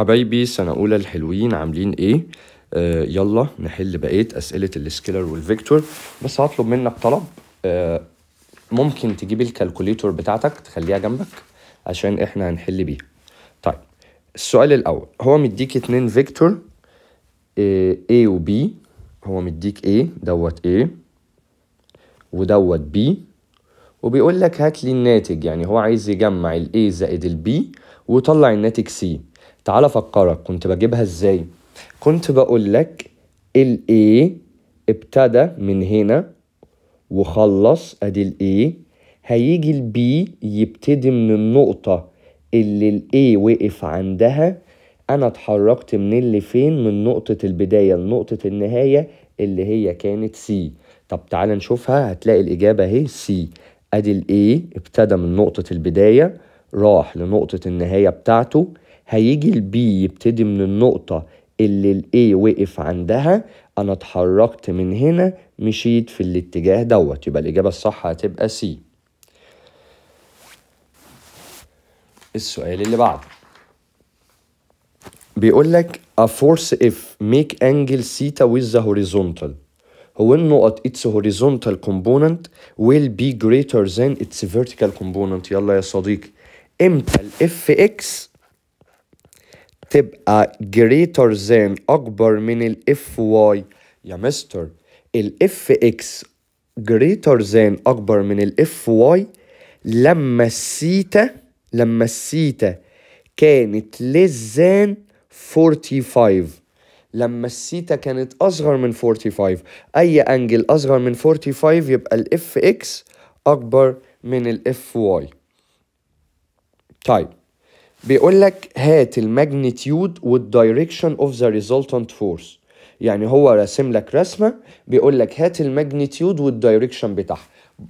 حبايبي سنة أولى الحلوين عاملين إيه؟ آه يلا نحل بقية أسئلة السكيلر والفيكتور بس هطلب منك طلب آه ممكن تجيب الكالكوليتور بتاعتك تخليها جنبك عشان إحنا هنحل بيها طيب السؤال الأول هو مديك اتنين فيكتور آه A و B هو مديك A دوت A ودوت B وبيقول لك هات لي الناتج يعني هو عايز يجمع ال A زائد ال B ويطلع الناتج C تعال افكرك كنت بجيبها ازاي كنت بقول لك الاي ابتدى من هنا وخلص ادي الاي هيجي البي يبتدي من النقطة اللي الاي وقف عندها انا اتحركت من اللي فين من نقطة البداية لنقطة النهاية اللي هي كانت سي طب تعال نشوفها هتلاقي الاجابة اهي سي ادي الاي ابتدى من نقطة البداية راح لنقطة النهاية بتاعته هيجي البي يبتدي من النقطة اللي الاي وقف عندها انا اتحركت من هنا مشيت في الاتجاه دوت يبقى الاجابة الصح هتبقى سي السؤال اللي بعده بيقول لك a force if make angle theta with the horizontal هو النقط its horizontal component will be greater than its vertical component يلا يا صديقي امتى الاف اكس هتبقى greater than أكبر من ال FY يا مستر ال FX greater than أكبر من ال FY لما السيتا لما السيتا كانت less than 45 لما السيتا كانت أصغر من 45 أي أنجل أصغر من 45 يبقى ال FX أكبر من ال FY طيب بيقول لك هات الماجنتيود والدايركشن اوف ذا ريزلتنت فورس يعني هو راسم لك رسمه بيقول لك هات الماجنتيود والدايركشن بتاعها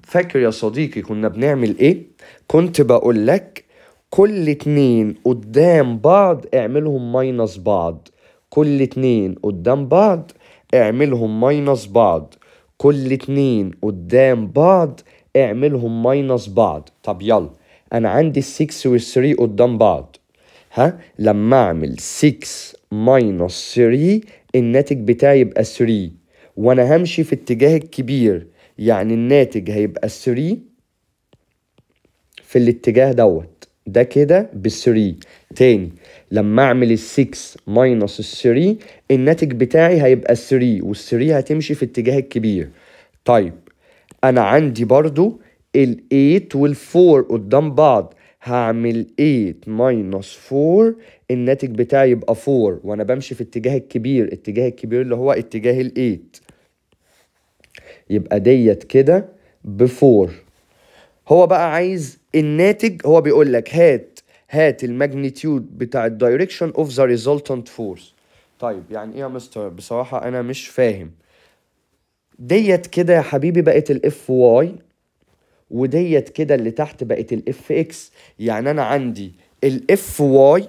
فاكر يا صديقي كنا بنعمل ايه كنت بقول لك كل اتنين قدام بعض اعملهم ماينس بعض كل اتنين قدام بعض اعملهم ماينس بعض كل اتنين قدام بعض اعملهم ماينس بعض طب يلا انا عندي 6 و 3 قدام بعض ها لما اعمل 6 ماينس 3 الناتج بتاعي يبقى 3 وانا همشي في اتجاه الكبير يعني الناتج هيبقى 3 في الاتجاه دوت ده كده بال3 تاني لما اعمل ال6 ماينس ال3 الناتج بتاعي هيبقى 3 وال3 هتمشي في اتجاه الكبير طيب انا عندي برضو ال8 وال4 قدام بعض هعمل 8 ناينس 4 الناتج بتاعي يبقى 4 وانا بمشي في اتجاه الكبير اتجاه الكبير اللي هو اتجاه ال8 يبقى ديت كده ب 4 هو بقى عايز الناتج هو بيقول لك هات هات الماجنتيود بتاع الدايركشن اوف ذا ريزلتنت فورس طيب يعني ايه يا مستر بصراحه انا مش فاهم ديت كده يا حبيبي بقت الاف واي وديت كده اللي تحت بقت الاف اكس يعني انا عندي الاف واي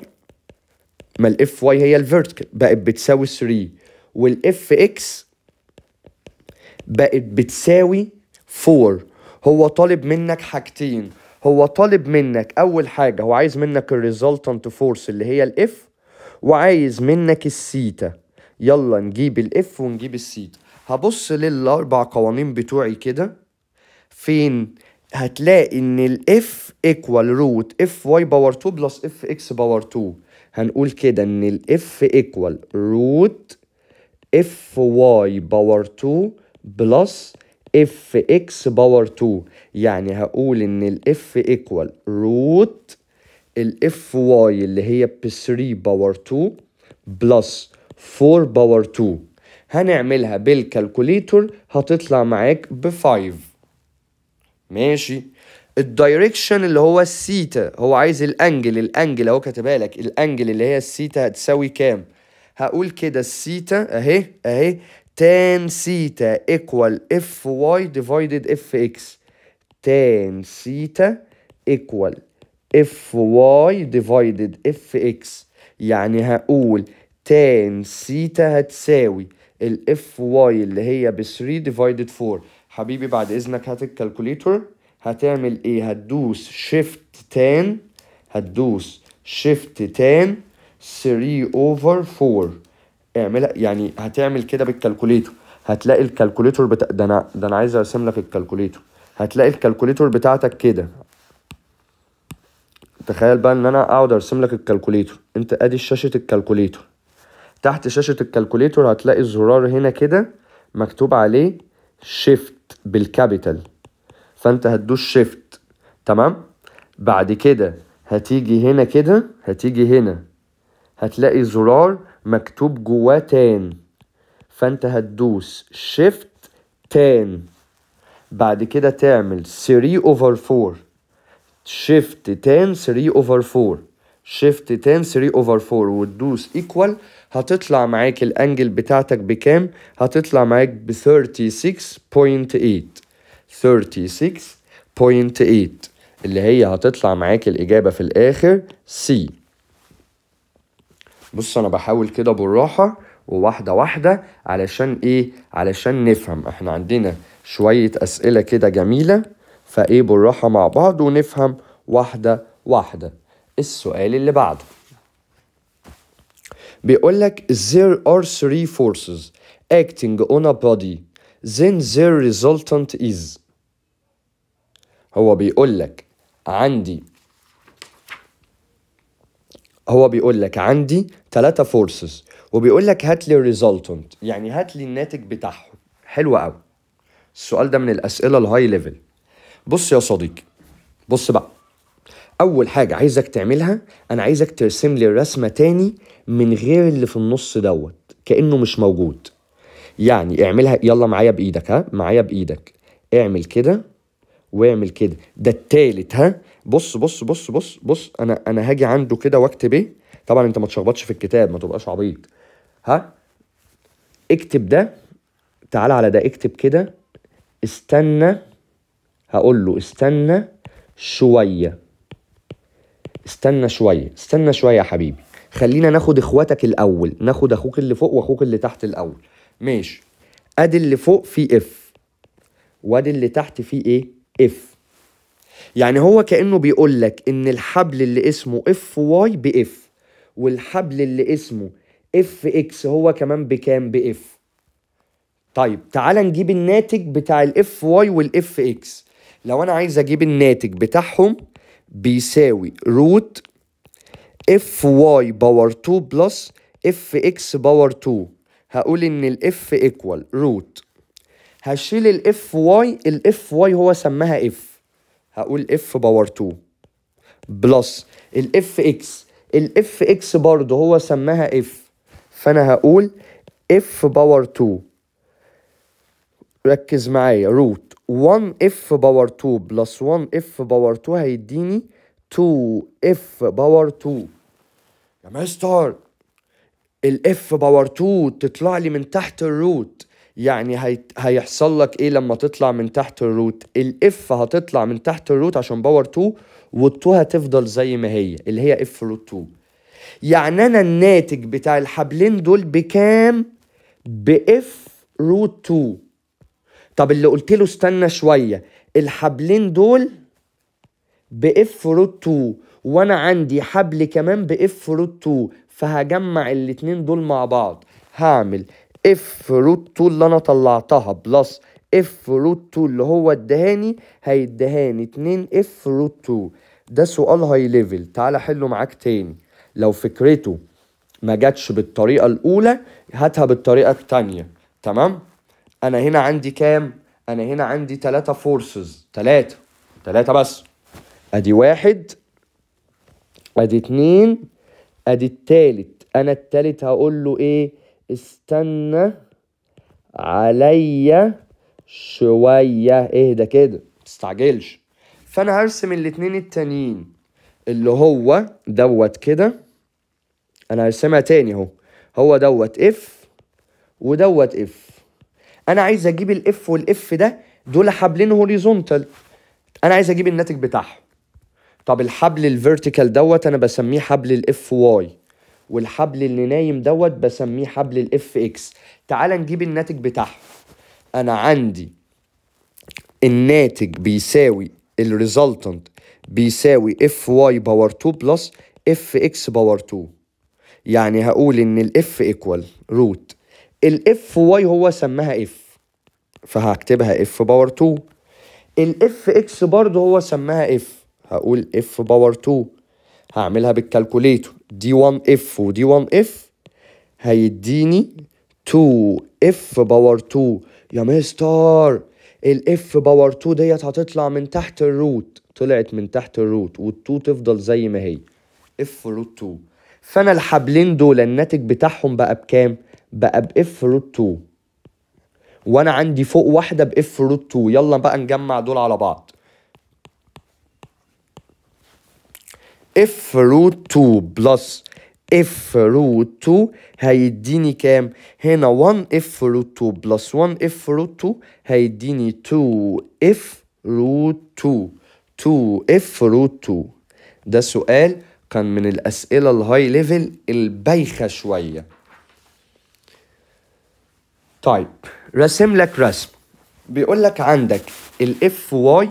ما الاف واي هي الفيرتيكال بقت بتساوي 3 والاف اكس بقت بتساوي 4 هو طالب منك حاجتين هو طالب منك اول حاجه هو عايز منك الريزلتنت فورس اللي هي الاف وعايز منك السيتا يلا نجيب الاف ونجيب السيتا هبص للاربع قوانين بتوعي كده فين هتلاقي ان الاف ايكوال روت اف واي باور 2 بلس اف اكس باور 2 هنقول كده ان الاف ايكوال روت اف واي باور 2 بلس اف اكس باور 2 يعني هقول ان الاف ايكوال روت الاف واي اللي هي ب 3 باور 2 بلس 4 باور 2 هنعملها بالكالكوليتور هتطلع معاك ب 5 ماشي الدايركشن اللي هو السيتا هو عايز الانجل الانجل اهو كاتبها لك الانجل اللي هي السيتا هتساوي كام هقول كده السيتا اهي اهي تان سيتا ايكوال اف واي ديفايدد اف اكس تان سيتا ايكوال اف واي ديفايدد اف اكس يعني هقول تان سيتا هتساوي الاف واي اللي هي ب 3 ديفايدد 4 حبيبي بعد اذنك هات الكالكوليتور هتعمل ايه هتدوس شيفت تان هتدوس شيفت تان 3 اوفر 4 اعملها يعني هتعمل كده بالكالكوليتور هتلاقي الكالكوليتور بتا... ده انا ده انا عايز ارسم لك الكالكوليتور هتلاقي الكالكوليتور بتاعتك كده تخيل بقى ان انا اقعد ارسم لك الكالكوليتور انت ادي شاشه الكالكوليتور تحت شاشه الكالكوليتور هتلاقي الزرار هنا كده مكتوب عليه شيفت بالكابيتال فانت هتدوس شيفت تمام بعد كده هتيجي هنا كده هتيجي هنا هتلاقي زرار مكتوب جواه تان فانت هتدوس شيفت تان بعد كده تعمل 3 اوفر 4 شيفت تان 3 اوفر 4 شيفت تام 3 اوفر 4 وتدوس ايكوال هتطلع معاك الانجل بتاعتك بكام هتطلع معاك ب 36.8 36.8 اللي هي هتطلع معاك الاجابه في الاخر سي بص انا بحاول كده بالراحه وواحده واحده علشان ايه علشان نفهم احنا عندنا شويه اسئله كده جميله فايه بالراحه مع بعض ونفهم واحده واحده السؤال اللي بعده بيقول لك there are three forces acting on a body then their resultant is هو بيقول لك عندي هو بيقول لك عندي ثلاثة فورسز وبيقول لك هات لي الريزلتنت يعني هات لي الناتج بتاعهم حلو قوي السؤال ده من الأسئلة الهاي ليفل بص يا صديقي بص بقى اول حاجه عايزك تعملها انا عايزك ترسم لي الرسمه تاني من غير اللي في النص دوت كانه مش موجود يعني اعملها يلا معايا بايدك ها معايا بايدك اعمل كده واعمل كده ده التالت ها بص بص بص بص بص انا انا هاجي عنده كده واكتب ايه طبعا انت ما تشخبطش في الكتاب ما تبقاش عبيط ها اكتب ده تعال على ده اكتب كده استنى هقول له استنى شويه استنى شويه استنى شويه يا حبيبي خلينا ناخد اخواتك الاول ناخد اخوك اللي فوق واخوك اللي تحت الاول ماشي ادي اللي فوق فيه اف وادي اللي تحت فيه ايه اف يعني هو كانه بيقول لك ان الحبل اللي اسمه اف واي باف والحبل اللي اسمه اف اكس هو كمان بكام باف طيب تعال نجيب الناتج بتاع الاف واي والاف اكس لو انا عايز اجيب الناتج بتاعهم بيساوي روت اف واي باور 2 بلس اف اكس باور 2 هقول ان الاف ايكوال روت هشيل الاف واي الاف واي هو سماها اف هقول اف باور 2 بلس الاف اكس الاف اكس برضه هو سماها اف فانا هقول اف باور 2 ركز معايا روت 1 اف باور 2 بلس 1 اف باور 2 هيديني 2 اف باور 2 يا مستر الاف باور 2 تطلع لي من تحت الروت يعني هي... هيحصل لك ايه لما تطلع من تحت الروت الاف هتطلع من تحت الروت عشان باور 2 وال2 هتفضل زي ما هي اللي هي اف روت 2 يعني انا الناتج بتاع الحبلين دول بكام باف روت 2 طب اللي قلت له استنى شويه الحبلين دول باف روت 2 وانا عندي حبل كمان باف روت 2 فهجمع الاتنين دول مع بعض هعمل اف روت 2 اللي انا طلعتها بلس اف روت 2 اللي هو الدهاني هيدهاني 2 اف روت 2 ده سؤال هاي ليفل تعالى حله معاك تاني لو فكرته ما جاتش بالطريقه الاولى هاتها بالطريقه التانيه تمام انا هنا عندي كام انا هنا عندي ثلاثة فورسز ثلاثة ثلاثة بس ادي واحد ادي اتنين ادي التالت انا التالت هقول له ايه استنى عليا شوية اهدى كده متستعجلش فانا هرسم الاتنين التانيين اللي هو دوت كده انا هرسمها تاني اهو هو دوت اف ودوت اف انا عايز اجيب الاف والاف ده دول حبلين هوريزونتال انا عايز اجيب الناتج بتاعهم طب الحبل الفيرتيكال دوت انا بسميه حبل الاف واي والحبل اللي نايم دوت بسميه حبل الاف اكس تعال نجيب الناتج بتاعهم انا عندي الناتج بيساوي الريزلتنت بيساوي اف واي باور 2 بلس اف اكس باور 2 يعني هقول ان الاف ايكوال روت الاف واي هو سماها اف فهكتبها اف باور 2 الاف اكس برضه هو سماها اف هقول اف باور 2 هعملها بالكالكوليتور دي 1 اف ودي 1 اف هيديني 2 اف باور 2 يا مستر الاف باور 2 ديت هتطلع من تحت الروت طلعت من تحت الروت وال2 تفضل زي ما هي اف روت 2 فانا الحبلين دول الناتج بتاعهم بقى بكام؟ بقى باف روت 2 وانا عندي فوق واحده باف روت 2 يلا بقى نجمع دول على بعض اف روت 2 بلس اف روت 2 هيديني كام هنا 1 اف روت 2 بلس 1 اف روت 2 هيديني 2 اف روت 2 2 اف روت 2 ده سؤال كان من الأسئلة الهاي ليفل البايخة شوية طيب راسم لك رسم بيقول لك عندك الاف واي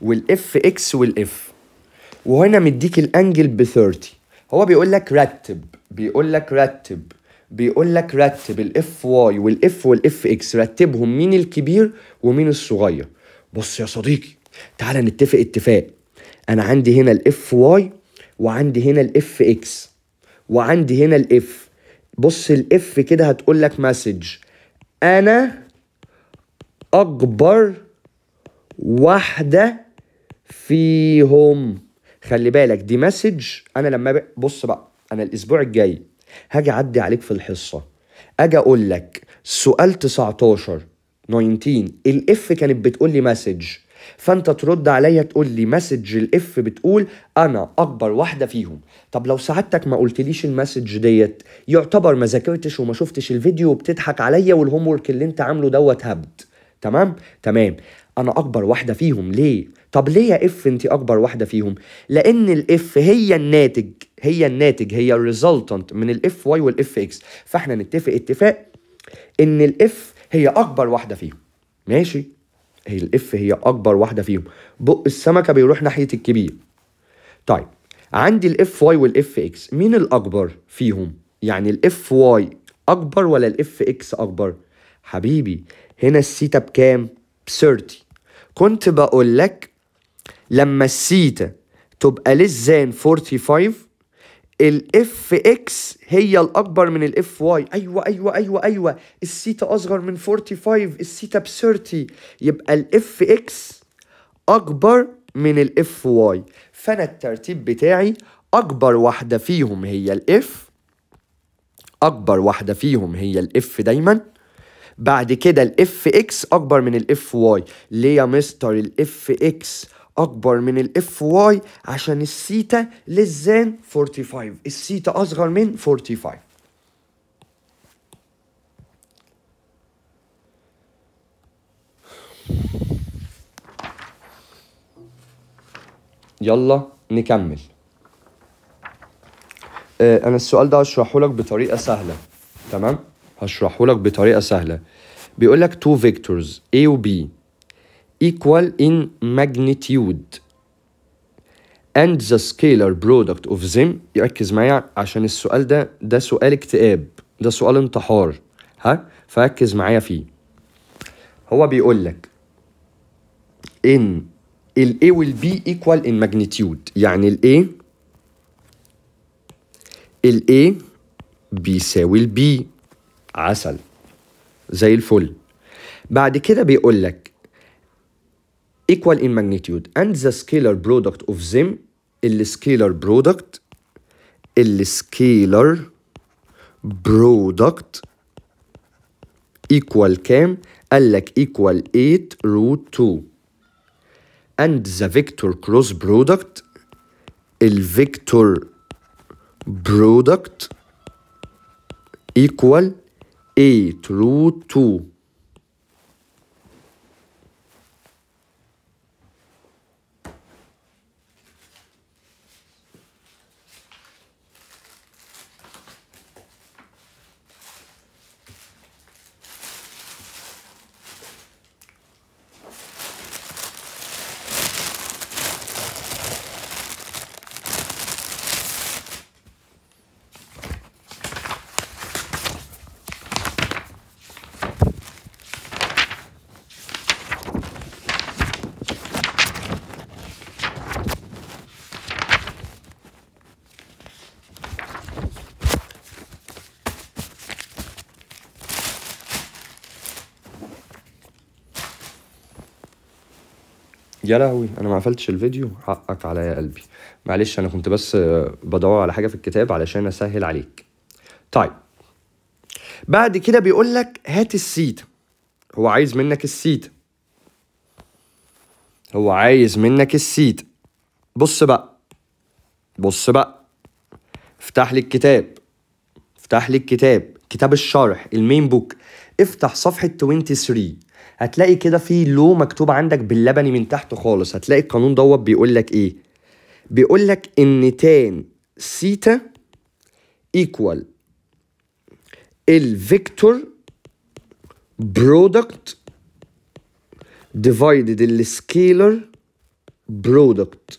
والاف اكس والاف وهنا مديك الانجل ب 30 هو بيقول لك رتب بيقول لك رتب بيقول لك رتب الاف واي والاف والاف اكس رتبهم مين الكبير ومين الصغير بص يا صديقي تعالى نتفق اتفاق انا عندي هنا الاف واي وعندي هنا الاف اكس وعندي هنا الاف بص الاف كده هتقول لك مسج أنا أكبر واحدة فيهم خلي بالك دي مسج أنا لما بص بقى أنا الأسبوع الجاي هاجي أعدي عليك في الحصة أجي أقول لك سؤال 19 19 الاف كانت بتقول لي مسج فانت ترد عليا تقول لي مسج الاف بتقول انا اكبر واحده فيهم طب لو سعادتك ما قلتليش المسج ديت يعتبر ما ذاكرتش وما شفتش الفيديو وبتضحك عليا والهوم ورك اللي انت عامله دوت هبد تمام تمام انا اكبر واحده فيهم ليه طب ليه يا اف انت اكبر واحده فيهم لان الاف هي الناتج هي الناتج هي الريزلتنت من الاف واي والاف اكس فاحنا نتفق اتفاق ان الاف هي اكبر واحده فيهم ماشي هي الاف هي اكبر واحده فيهم بق السمكه بيروح ناحيه الكبير طيب عندي الاف واي والاف اكس مين الاكبر فيهم يعني الاف واي اكبر ولا الاف اكس اكبر حبيبي هنا السيتا بكام ب 30 كنت بقول لك لما السيتا تبقى للزان 45 الاف اكس هي الاكبر من الاف واي ايوه ايوه ايوه ايوه السيتا اصغر من 45 السيتا ب 30 يبقى الاف اكس اكبر من الاف واي فانا الترتيب بتاعي اكبر واحده فيهم هي الاف اكبر واحده فيهم هي الاف دايما بعد كده الاف اكس اكبر من الاف واي ليه يا مستر الاف اكس اكبر من الاف واي عشان السيتا لزان 45 السيتا اصغر من 45 يلا نكمل آه انا السؤال ده هشرحه لك بطريقه سهله تمام هشرحه لك بطريقه سهله بيقول لك تو فيكتورز A و B equal in magnitude and the scalar product of them يركز معايا عشان السؤال ده ده سؤال اكتئاب ده سؤال انتحار ها فركز معايا فيه هو بيقول لك ان ال A will be equal in magnitude يعني ال A ال A بيساوي ال B عسل زي الفل بعد كده بيقول لك equal in magnitude and the scalar product of them product, برودكت scalar product, equal كام قال لك equal 8 root 2 and the vector cross product الفيكتور product, equal 8 root 2 يا لهوي انا ما قفلتش الفيديو حقك عليا يا قلبي معلش انا كنت بس آه، بدور على حاجه في الكتاب علشان اسهل عليك طيب بعد كده بيقول لك هات السيت هو عايز منك السيت هو عايز منك السيت بص بقى بص بقى افتح لي الكتاب افتح لي الكتاب كتاب الشرح المين بوك افتح صفحه 23 هتلاقي كده في لو مكتوب عندك باللبني من تحت خالص هتلاقي القانون دوت بيقول لك ايه بيقول لك ان تان سيتا ايكوال الفيكتور برودكت ديفايدد السكيلر برودكت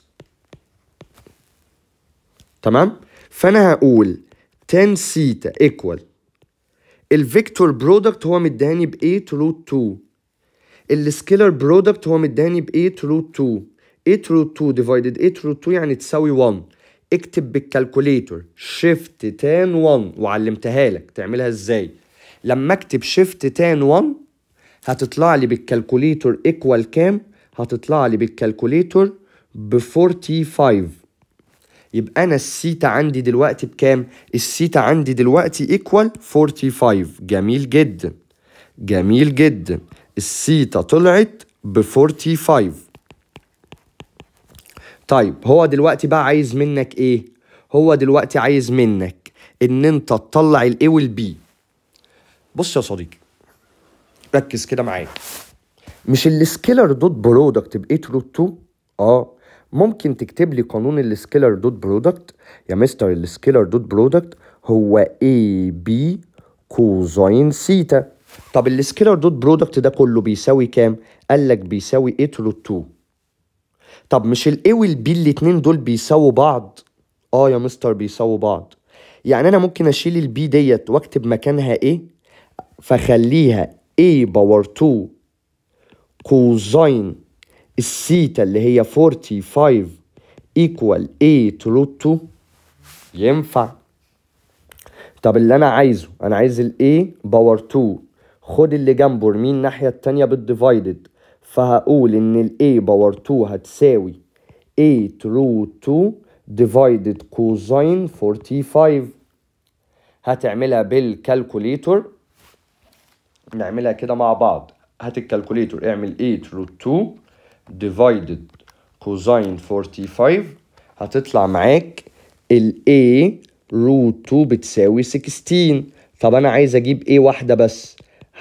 تمام فانا هقول تان سيتا ايكوال الفيكتور برودكت هو مديهاني بايه 8 روت 2 السكيلر برودكت هو مداني ب 8 روت 2 8 روت 2 ديفايدد 8 روت 2 يعني تساوي 1 اكتب بالكالكوليتر شيفت تان 1 وعلمتها لك تعملها ازاي لما اكتب شيفت تان 1 هتطلع لي بالكالكوليتر ايكوال كام هتطلع لي بالكالكوليتر ب 45 يبقى انا السيتا عندي دلوقتي بكام السيتا عندي دلوقتي ايكوال 45 جميل جدا جميل جدا السيتا طلعت ب 45 طيب هو دلوقتي بقى عايز منك ايه هو دلوقتي عايز منك ان انت تطلع الاي والبي بص يا صديقي ركز كده معايا مش السكيلر دوت برودكت 8 روت 2 اه ممكن تكتب لي قانون السكيلر دوت برودكت يا مستر السكيلر دوت برودكت هو اي بي كوزاين سيتا طب السكيلر دوت برودكت ده كله بيساوي كام؟ قال لك بيساوي ايه روت 2 طب مش الاي والبي الاتنين دول بيساووا بعض؟ اه يا مستر بيساووا بعض يعني انا ممكن اشيل البي ديت واكتب مكانها ايه فخليها a باور 2 كوزين السيتا اللي هي 45 ايكوال a روت 2 ينفع طب اللي انا عايزه انا عايز الاي باور 2 خد اللي جنبه ارميه الناحية التانية بالديفايدد فهقول ان ال a باور 2 هتساوي a through 2 ديفايدد كوزين 45 هتعملها بالكالكوليتور نعملها كده مع بعض هات الكالكوليتور اعمل a through 2 ديفايدد كوزين 45 هتطلع معاك ال a root 2 بتساوي 16 طب انا عايز اجيب a واحده بس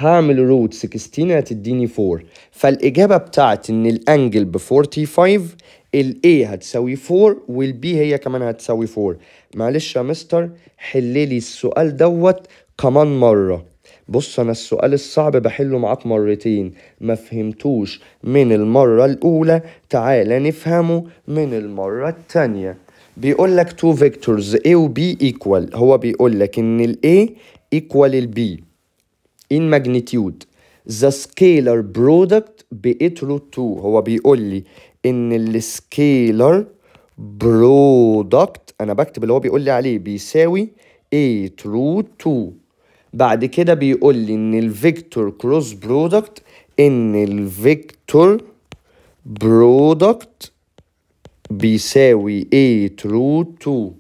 هعمل روت 16 هتديني 4 فالإجابة بتاعت إن الأنجل ب 45 ال A هتساوي 4 وال B هي كمان هتساوي 4 معلش يا مستر حل لي السؤال دوت كمان مرة بص أنا السؤال الصعب بحله معاك مرتين ما فهمتوش من المرة الأولى تعالى نفهمه من المرة الثانيه بيقول لك تو فيكتورز A و B equal هو بيقول لك إن ال A equal ال B in magnitude the scalar product بإترو 2 هو بيقول لي ان السكيلر برودكت انا بكتب اللي هو بيقول لي عليه بيساوي 8 root 2 بعد كده بيقول لي ان الفيكتور كروس برودكت ان الفيكتور برودكت بيساوي 8 root 2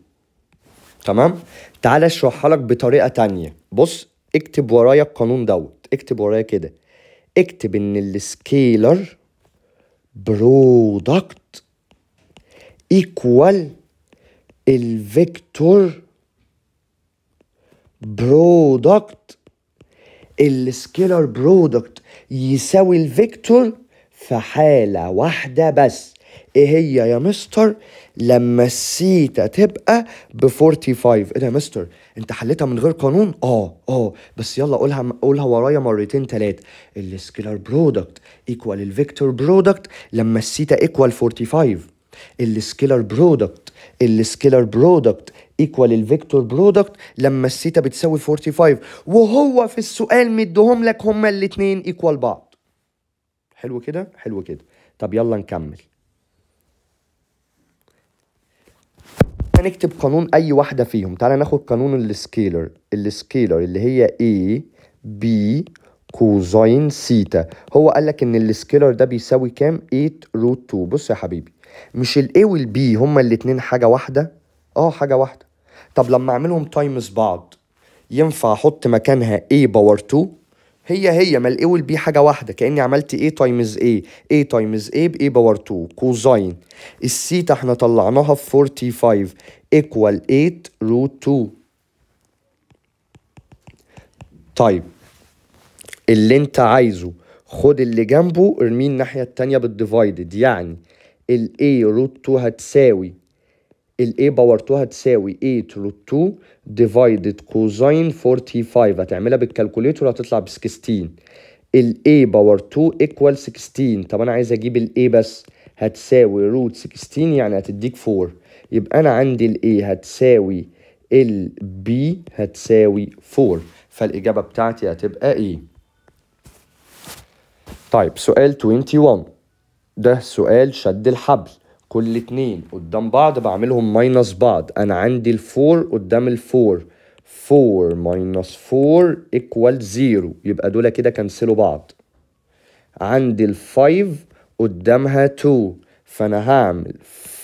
تمام تعال اشرحها لك بطريقه تانية بص اكتب ورايا القانون دوت اكتب ورايا كده اكتب ان السكيلر برودكت ايكوال الفيكتور برودكت السكيلر برودكت يساوي الفيكتور في حالة واحدة بس ايه هي يا مستر لما السيتا تبقى ب 45 ايه ده يا مستر انت حلتها من غير قانون اه اه بس يلا قولها قولها ورايا مرتين تلاتة السكيلر برودكت ايكوال الفيكتور برودكت لما السيتا ايكوال 45 السكيلر برودكت السكيلر برودكت ايكوال الفيكتور برودكت لما السيتا بتساوي 45 وهو في السؤال مديهم لك هما الاثنين ايكوال بعض حلو كده حلو كده طب يلا نكمل نكتب قانون اي واحده فيهم تعالى ناخد قانون السكيلر السكيلر اللي هي a b كوزين سيتا هو قال لك ان السكيلر ده بيساوي كام 8 روت 2 بص يا حبيبي مش الاي والبي هما الاتنين حاجه واحده اه حاجه واحده طب لما اعملهم تايمز بعض ينفع احط مكانها a باور 2 هي هي ما الاي والبي حاجه واحده كاني عملت اي تايمز اي اي تايمز اي باي باور 2 كوزاين السيتا احنا طلعناها في 45 ايكوال 8 روت 2 طيب اللي انت عايزه خد اللي جنبه ارميه الناحيه التانيه بالديفايدد يعني الاي روت 2 هتساوي ال A باور 2 هتساوي 8 روت 2 ديفايدد كوزين 45 هتعملها بالكالكوليتور هتطلع ب 16 ال A باور 2 ايكوال 16 طب انا عايز اجيب ال A بس هتساوي روت 16 يعني هتديك 4 يبقى انا عندي ال A هتساوي ال B هتساوي 4 فالاجابه بتاعتي هتبقى ايه طيب سؤال 21 ده سؤال شد الحبل كل اتنين قدام بعض بعملهم ماينس بعض انا عندي الفور قدام الفور فور ماينس فور ايكوال زيرو يبقى دول كده كنسلوا بعض عندي الفايف قدامها تو فانا هعمل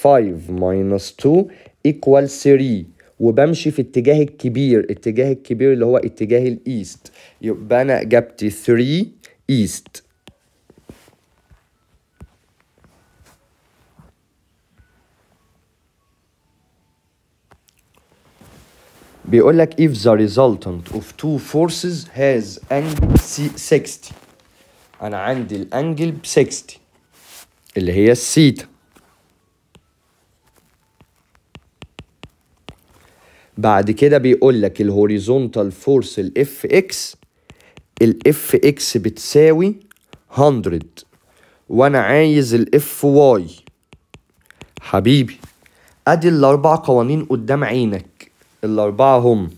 فايف ماينس تو ايكوال سري وبمشي في اتجاه الكبير اتجاه الكبير اللي هو اتجاه الايست يبقى انا جبت 3 ايست بيقول لك if the resultant of two forces has angle 60 انا عندي الانجل ب 60 اللي هي السيتا بعد كده بيقول لك الهوريزونتال فورس الاف اكس الاف اكس بتساوي 100 وانا عايز الاف واي حبيبي ادي الاربع قوانين قدام عينك الأربعة هم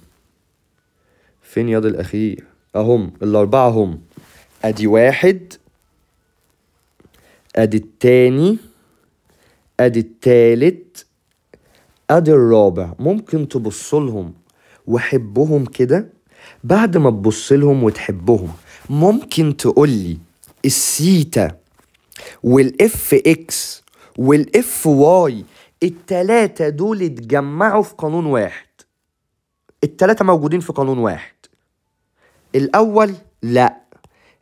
فين ياض الأخير أهم الأربعة هم أدي واحد أدي التاني أدي التالت أدي الرابع ممكن تبصلهم وحبهم كده بعد ما تبصلهم وتحبهم ممكن تقولي السيتا والاف اكس والاف واي التلاتة دول اتجمعوا في قانون واحد التلاتة موجودين في قانون واحد الأول لأ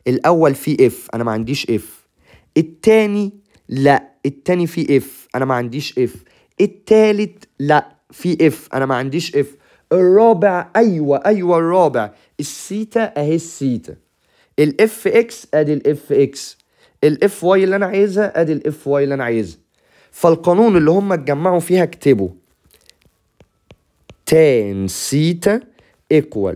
الأول فيه إف أنا ما عنديش إف التاني لأ التاني فيه إف أنا ما عنديش إف التالت لأ فيه إف أنا ما عنديش إف الرابع أيوة أيوة الرابع السيتا أهي السيتا الإف إكس أدي الإف إكس الإف واي اللي أنا عايزها أدي الإف واي اللي أنا عايزها فالقانون اللي هم اتجمعوا فيها اكتبوا tan سيتا equal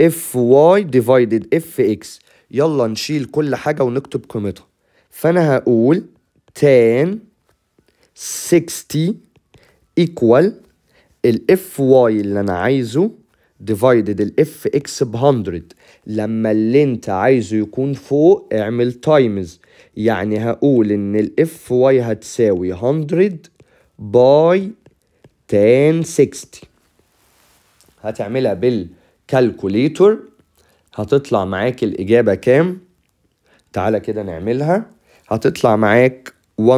اف واي ديفايدد اف اكس يلا نشيل كل حاجة ونكتب قيمتها فأنا هقول tan 60 equal الاف واي اللي أنا عايزه divided الاف اكس ب 100 لما اللي انت عايزه يكون فوق اعمل تايمز يعني هقول ان الاف واي هتساوي 100 باي 1060 هتعملها بالكالكوليتور هتطلع معاك الإجابة كام تعالى كده نعملها هتطلع معاك 173.2 173.2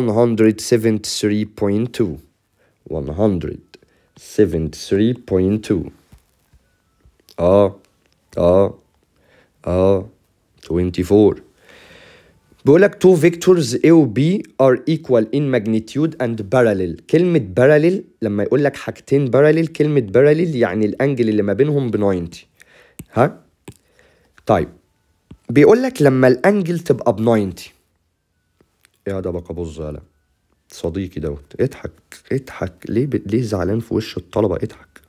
اه اه اه 24 بيقول لك تو فيكتورز A و B are equal in magnitude and parallel كلمة parallel لما يقول لك حاجتين parallel كلمة parallel يعني الانجل اللي ما بينهم ب 90 ها طيب بيقول لك لما الانجل تبقى ب 90 يا هذا بقى بص على صديقي دوت اضحك اضحك ليه ب... ليه زعلان في وش الطلبة اضحك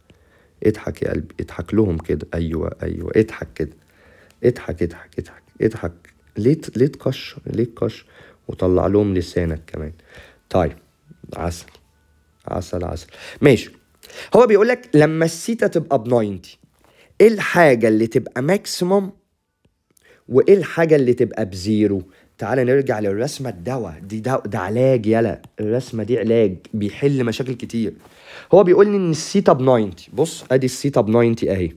اضحك يا قلبي اضحك لهم كده ايوه ايوه اضحك كده اضحك اضحك اضحك اضحك ليه ليه تكشر ليه تكشر وطلع لهم لسانك كمان طيب عسل عسل عسل ماشي هو بيقول لك لما السيتا تبقى ب 90 ايه الحاجه اللي تبقى ماكسيموم وايه الحاجه اللي تبقى بزيرو تعالى نرجع للرسمه الدواء دي ده, ده علاج يلا الرسمه دي علاج بيحل مشاكل كتير هو بيقول لي ان السيتا ب 90 بص ادي السيتا ب 90 اهي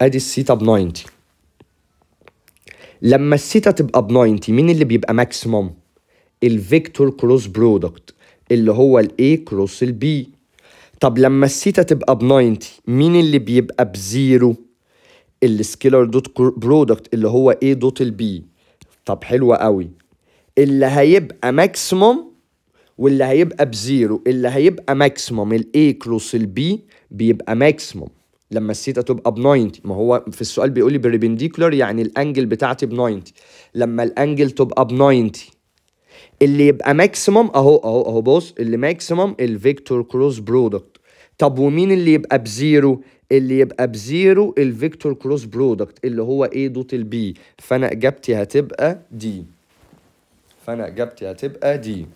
ادي السيتا ب 90 لما الثيتا تبقى ب 90 مين اللي بيبقى ماكسيموم؟ الفيكتور كروس برودكت اللي هو الاي كروس البي طب لما الثيتا تبقى ب 90 مين اللي بيبقى بزيرو السكيلر دوت برودكت اللي هو اي دوت البي طب حلوة قوي اللي هيبقى ماكسيموم واللي هيبقى بزيرو اللي هيبقى ماكسيموم الاي كروس البي بيبقى ماكسيموم لما الثيتا تبقى ب 90 ما هو في السؤال بيقول لي بريبنديكولار يعني الانجل بتاعتي ب 90 لما الانجل تبقى ب 90 اللي يبقى ماكسيمم اهو اهو اهو بص اللي ماكسيمم الفيكتور كروس برودكت طب ومين اللي يبقى بزيرو اللي يبقى بزيرو الفيكتور كروس برودكت اللي هو ايه دوت البي فانا اجابتي هتبقى دي فانا اجابتي هتبقى دي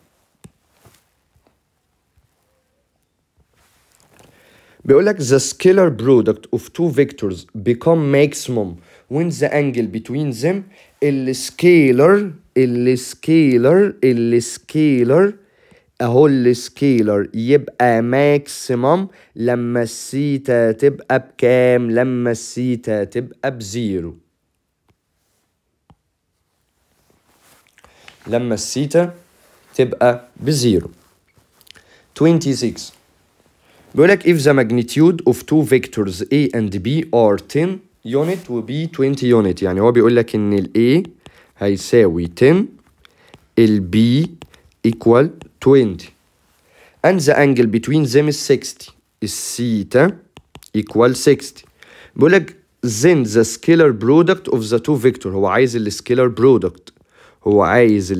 بيقول لك the scalar product of two vectors become maximum when the angle between them scalar scalar السكيلر scalar اهو scalar يبقى maximum لما الثيتا تبقى بكام لما الثيتا تبقى بزيرو لما الثيتا تبقى بزيرو 26 بيقول لك if the magnitude of two vectors A and B are 10 unit و B 20 unit يعني هو بيقول لك ان ال A هيساوي 10 ال B equal 20 and the angle between them is 60 الثيتا equal 60 بيقول لك then the scalar product of the two vectors هو عايز scalar product هو عايز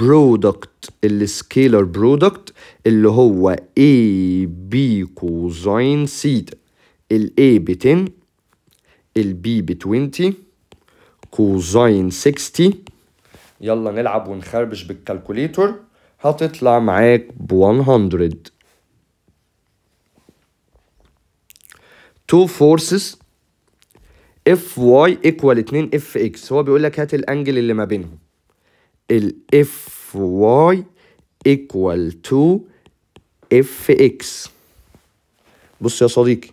product ال scalar product اللي هو A B كوزين سيتا ال A ب 10 ال B ب 20 كوزين 60 يلا نلعب ونخربش بالكالكوليتور هتطلع معاك ب 100 تو فورسز اف واي ايكوال 2 اف اكس هو بيقول لك هات الانجل اللي ما بينهم الاف واي ايكوال 2 اف اكس بص يا صديقي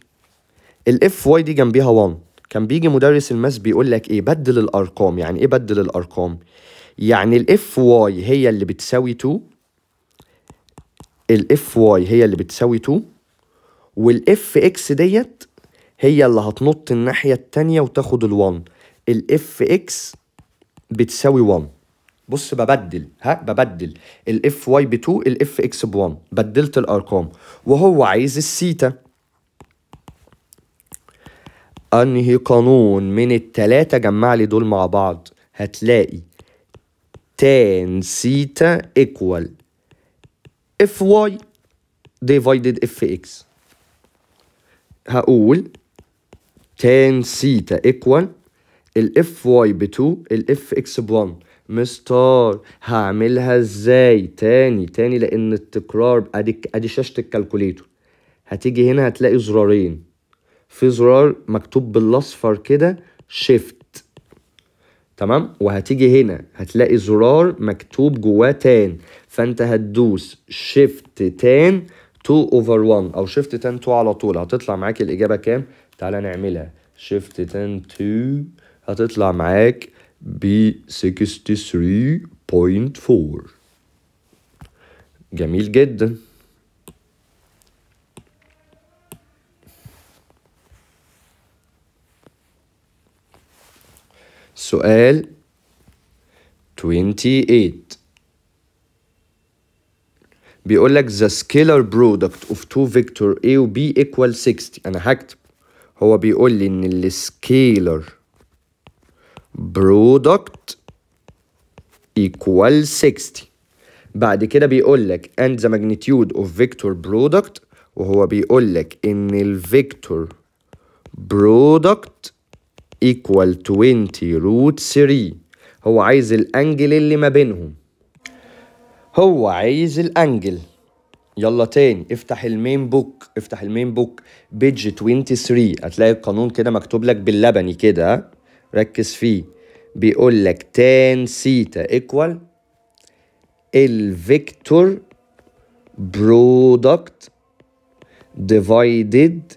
الاف واي دي جنبيها 1 كان بيجي مدرس الماس بيقول لك ايه بدل الارقام يعني ايه بدل الارقام يعني الاف واي هي اللي بتساوي 2 الاف واي هي اللي بتساوي 2 والاف اكس ديت هي اللي هتنط الناحيه التانية وتاخد ال1 الاف اكس بتساوي 1 بص ببدل ها ببدل الاف واي ب 2 الاف اكس ب 1 بدلت الارقام وهو عايز السيتا انهي قانون من التلاتة جمع لي دول مع بعض هتلاقي تان سيتا ايكوال اف واي ديفايدد اف اكس هقول تان سيتا ايكوال الاف واي ب 2 الاف اكس ب 1 مستار هعملها ازاي تاني تاني لان التكرار ادي ادي شاشه الكالكوليتر هتيجي هنا هتلاقي زرارين في زرار مكتوب بالاصفر كده شيفت تمام وهتيجي هنا هتلاقي زرار مكتوب جواه تان فانت هتدوس شيفت تان 2 اوفر 1 او شيفت تان 2 على طول هتطلع معاك الاجابه كام تعالى نعملها شيفت تان 2 هتطلع معاك b 63.4 جميل جدا سؤال 28 بيقول لك the scalar product of two vector A و B equal 60 انا هكتب هو بيقول لي ان السكيلر product equal 60 بعد كده بيقول لك and the magnitude of vector product وهو بيقول لك ان الفيكتور product equal 20 root 3 هو عايز الانجل اللي ما بينهم هو عايز الانجل يلا تاني افتح المين بوك افتح المين بوك بيج 23 هتلاقي القانون كده مكتوب لك باللبني كده ركز فيه بيقول لك تان سيتا ايكوال الفيكتور برودكت ديفايدد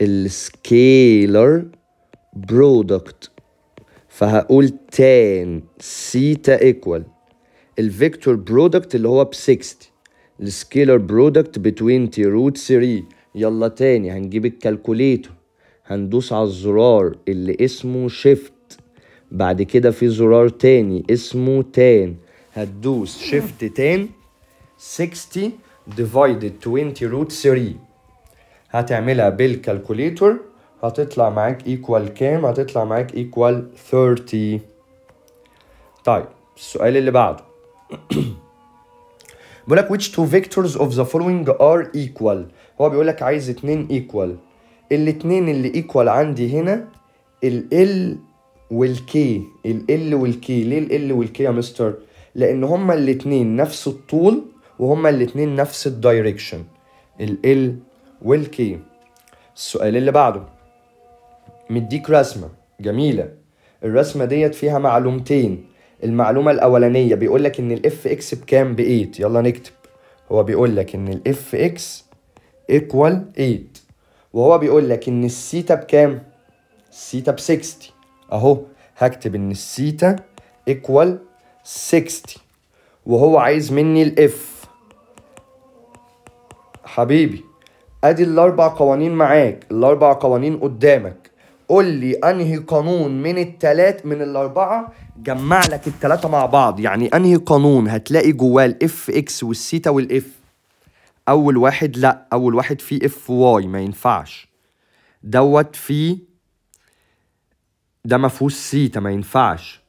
السكيلر برودكت فهقول تان سيتا ايكوال الفيكتور برودكت اللي هو ب 60 السكيلر برودكت ب 20 روت 3 يلا تاني هنجيب الكالكوليتر هندوس على الزرار اللي اسمه شيفت بعد كده في زرار تاني اسمه تان هتدوس شيفت تان 60 ديفايدد 20 روت 3 هتعملها بالكالكوليتور هتطلع معاك ايكوال كام هتطلع معاك ايكوال 30 طيب السؤال اللي بعده بيقول لك which two vectors of the following are equal هو بيقول لك عايز اتنين equal الاتنين اللي ايكوال عندي هنا ال ال والكي ال ال والكي ليه ال ال والكي يا مستر؟ لأن هما الاتنين نفس الطول وهما الاتنين نفس الدايركشن ال ال والكي السؤال اللي بعده مديك رسمة جميلة الرسمة ديت فيها معلومتين المعلومة الأولانية بيقولك إن الإف إكس بكام؟ ب 8 يلا نكتب هو بيقولك إن الإف إكس إيكوال 8 وهو بيقول لك ان السيتا بكام السيتا ب 60 اهو هكتب ان السيتا ايكوال 60 وهو عايز مني الاف حبيبي ادي الاربع قوانين معاك الاربع قوانين قدامك قول لي انهي قانون من التلات من الاربعه جمع لك التلاته مع بعض يعني انهي قانون هتلاقي جواه الاف اكس والسيتا والاف اول واحد لا اول واحد فيه اف واي ما ينفعش دوت فيه ده مفهوش سيتا ما ينفعش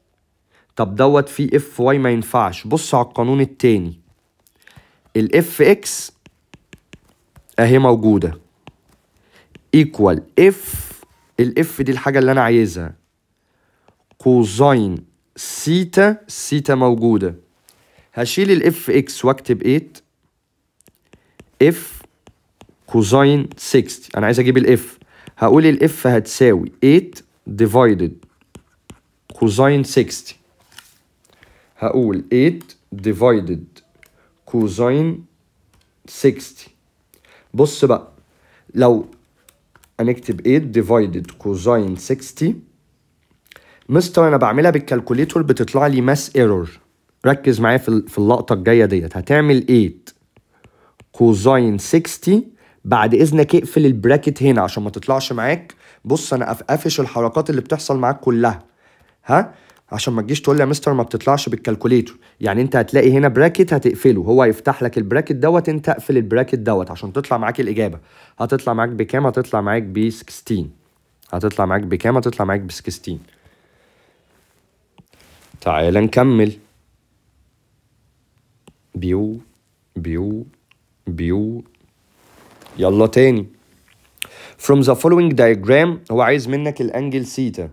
طب دوت فيه اف واي ما ينفعش بص على القانون التاني الاف اكس اهي موجوده ايكوال اف الاف دي الحاجه اللي انا عايزها كوزاين سيتا سيتا موجوده هشيل الاف اكس واكتب 8 اف كوزين 60 انا عايز اجيب الاف هقول الاف هتساوي 8 ديفايدد كوزين 60 هقول 8 ديفايدد كوزين 60 بص بقى لو هنكتب 8 ديفايدد كوزين 60 مستر انا بعملها بالكالكوليتور بتطلع لي ماس ايرور ركز معايا في اللقطه الجايه ديت هتعمل 8 كوزين 60 بعد اذنك اقفل البراكت هنا عشان ما تطلعش معاك بص انا قافش الحركات اللي بتحصل معاك كلها ها عشان ما تجيش تقول لي يا مستر ما بتطلعش بالكالكوليتر يعني انت هتلاقي هنا براكت هتقفله هو يفتح لك البراكت دوت انت اقفل البراكت دوت عشان تطلع معاك الاجابه هتطلع معاك بكام هتطلع معاك ب 16 هتطلع معاك بكام هتطلع معاك ب 16 تعال نكمل بيو بيو بيو يلا تاني from the following diagram هو عايز منك الانجل سيتا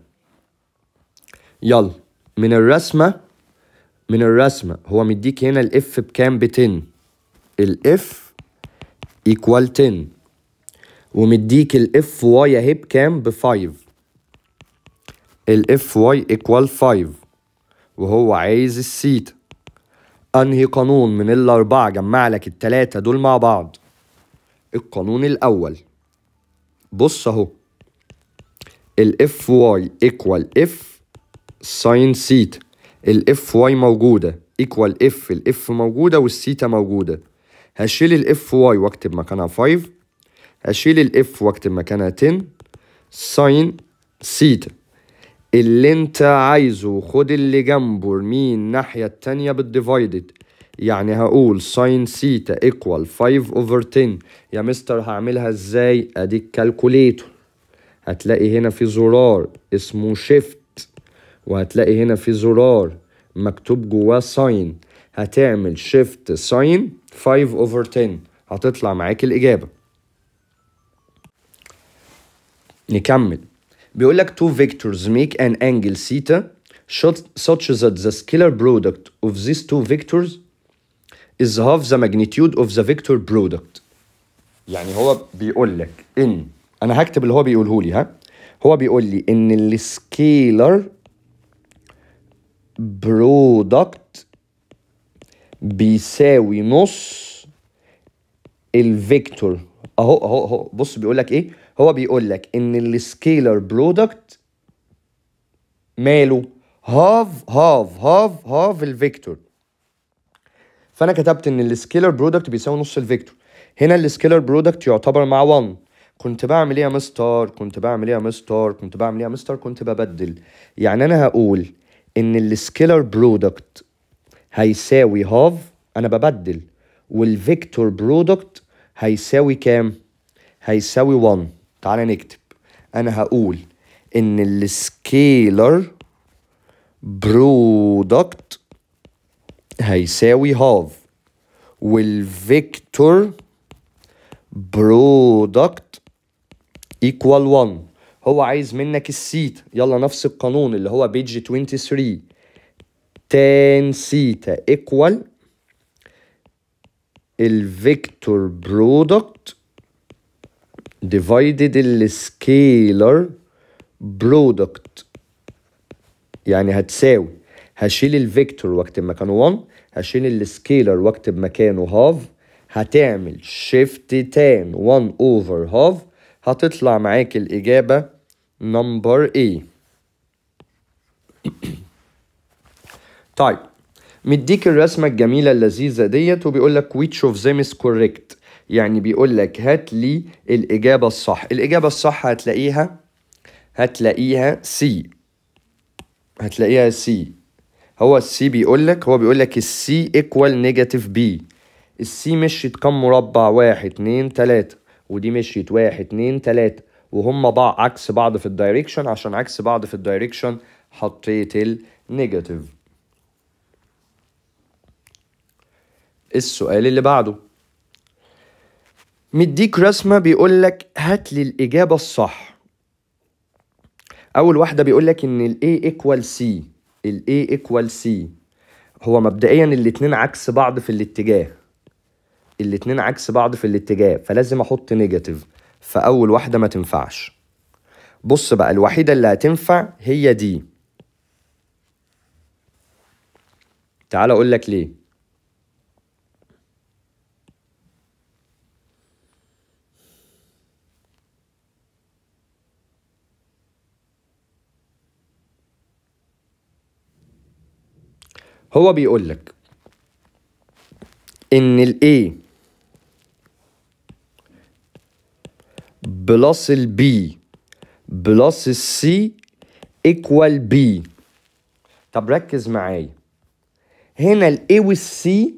يلا من الرسمه من الرسمه هو مديك هنا الاف بكام ب 10 الاف ايكوال 10 ومديك الاف واي اهي بكام ب 5 الاف واي ايكوال 5 وهو عايز السيتا أنهي قانون من الأربعة جمع لك التلاتة دول مع بعض القانون الأول بص أهو ال اف واي ايكوال اف ساين سيتا ال اف واي موجودة ايكوال اف الاف موجودة والسيتا موجودة هشيل اف واي واكتب مكانها 5 هشيل الاف واكتب مكانها 10 ساين سيتا اللي انت عايزه خد اللي جنبه ارميه الناحية التانية بالديفايدد يعني هقول ساين سيتا ايكوال 5 اوفر 10 يا مستر هعملها ازاي ادي الكالكوليتور هتلاقي هنا في زرار اسمه شيفت وهتلاقي هنا في زرار مكتوب جواه ساين هتعمل شيفت ساين 5 اوفر 10 هتطلع معاك الاجابه نكمل بيقول لك two vectors make an angle theta such that the scalar product of these two vectors is half the magnitude of the vector product يعني هو بيقول لك ان انا هكتب اللي هو بيقوله لي ها هو بيقول لي ان السكيلر برودكت بيساوي نص الفيكتور اهو اهو اهو بص بيقول لك ايه هو بيقول لك ان السكيلر برودكت ماله هاف هاف هاف هاف الفيكتور فانا كتبت ان السكيلر برودكت بيساوي نص الفيكتور هنا السكيلر برودكت يعتبر مع 1 كنت بعمل ايه يا مستر كنت بعمل ايه يا مستر كنت بعمل ايه يا مستر كنت ببدل يعني انا هقول ان السكيلر برودكت هيساوي هاف انا ببدل والفيكتور برودكت هيساوي كام هيساوي 1 تعالى نكتب انا هقول ان السكيلر برودكت هيساوي هاف والفيكتور برودكت ايكوال 1 هو عايز منك السيتا يلا نفس القانون اللي هو بيج 23 تان سيتا ايكوال الفيكتور برودكت divided السكيلر برودكت يعني هتساوي هشيل الفيكتور واكتب مكانه 1 هشيل السكيلر واكتب مكانه هاف هتعمل شيفت تان 1 اوفر هاف هتطلع معاك الإجابة نمبر اي طيب مديك الرسمة الجميلة اللذيذة ديت وبيقول لك ويتش اوف ذيم از كوريكت يعني بيقول لك هات لي الإجابة الصح الإجابة الصح هتلاقيها هتلاقيها سي هتلاقيها سي هو السي بيقول لك هو بيقول لك السي ايكوال نيجاتيف بي السي مشيت كام مربع واحد اتنين تلاتة ودي مشيت واحد اتنين تلاتة وهم بعض عكس بعض في الدايركشن عشان عكس بعض في الدايركشن حطيت النيجاتيف السؤال اللي بعده مديك رسمه بيقول لك هات لي الاجابه الصح اول واحده بيقول لك ان الـ A ايكوال C الـ A ايكوال C هو مبدئيا الاتنين عكس بعض في الاتجاه الاتنين عكس بعض في الاتجاه فلازم احط نيجاتيف فاول واحده ما تنفعش بص بقى الوحيده اللي هتنفع هي دي تعال اقول لك ليه هو بيقول لك ان الاي بلس البي بلس السي ايكوال بي طب ركز معايا هنا الاي والسي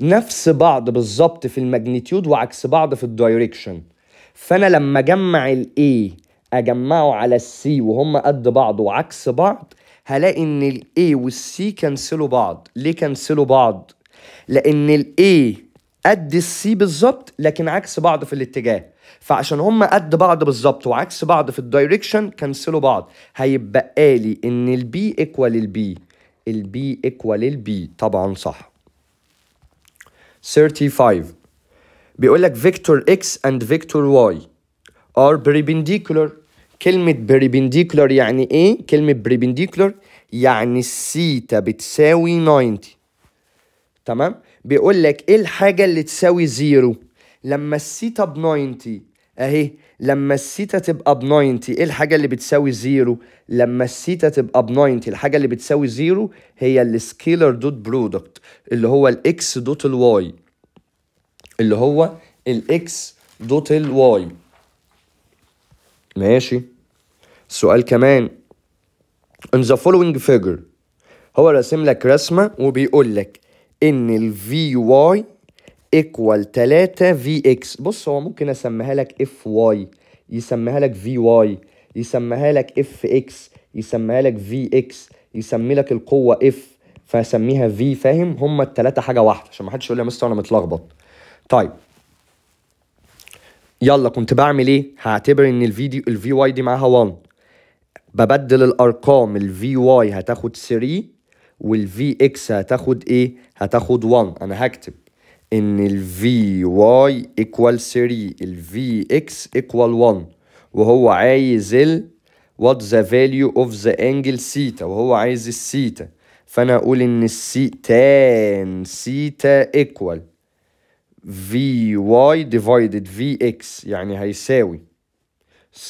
نفس بعض بالظبط في الماجنتيود وعكس بعض في الدايركشن فانا لما اجمع الاي اجمعه على السي وهم قد بعض وعكس بعض هلاقي ان A وال C كنسلوا بعض ليه كنسلوا بعض لان A قد C بالظبط لكن عكس بعض في الاتجاه فعشان هما قد بعض بالظبط وعكس بعض في الدايركشن كنسلوا بعض هيبقى لي ان B ايكوال B equal ايكوال B طبعا صح 35 بيقول لك فيكتور X and فيكتور Y are perpendicular كلمة بريبنديكولر يعني ايه؟ كلمة بريبنديكولر يعني السيتا بتساوي 90 تمام؟ بيقول لك ايه الحاجة اللي تساوي زيرو؟ لما السيتا ب 90 اهي لما السيتا تبقى ب 90 ايه الحاجة اللي بتساوي زيرو؟ لما السيتا تبقى ب 90 الحاجة اللي بتساوي زيرو هي السكيلر دوت برودكت اللي هو الاكس دوت الواي اللي هو الاكس دوت الواي ماشي سؤال كمان in the following figure هو راسم لك رسمة وبيقول لك إن ال VY equal 3 VX بص هو ممكن أسميها لك FY يسميها لك VY يسميها لك FX يسميها لك VX يسمي لك القوة F فأسميها V فاهم هما التلاتة حاجة واحدة عشان ما حدش يقول لي يا مستر أنا متلخبط طيب يلا كنت بعمل ايه هعتبر ان الفيديو الفي واي دي معاها 1 ببدل الارقام الفي واي هتاخد 3 والفي اكس هتاخد ايه هتاخد 1 انا هكتب ان الفي واي ايكوال 3 الفي اكس ايكوال 1 وهو عايز ال وات ذا فاليو اوف ذا انجل سيتا وهو عايز السيتا فانا اقول ان السي تان سيتا ايكوال في واي ديفايدد في اكس يعني هيساوي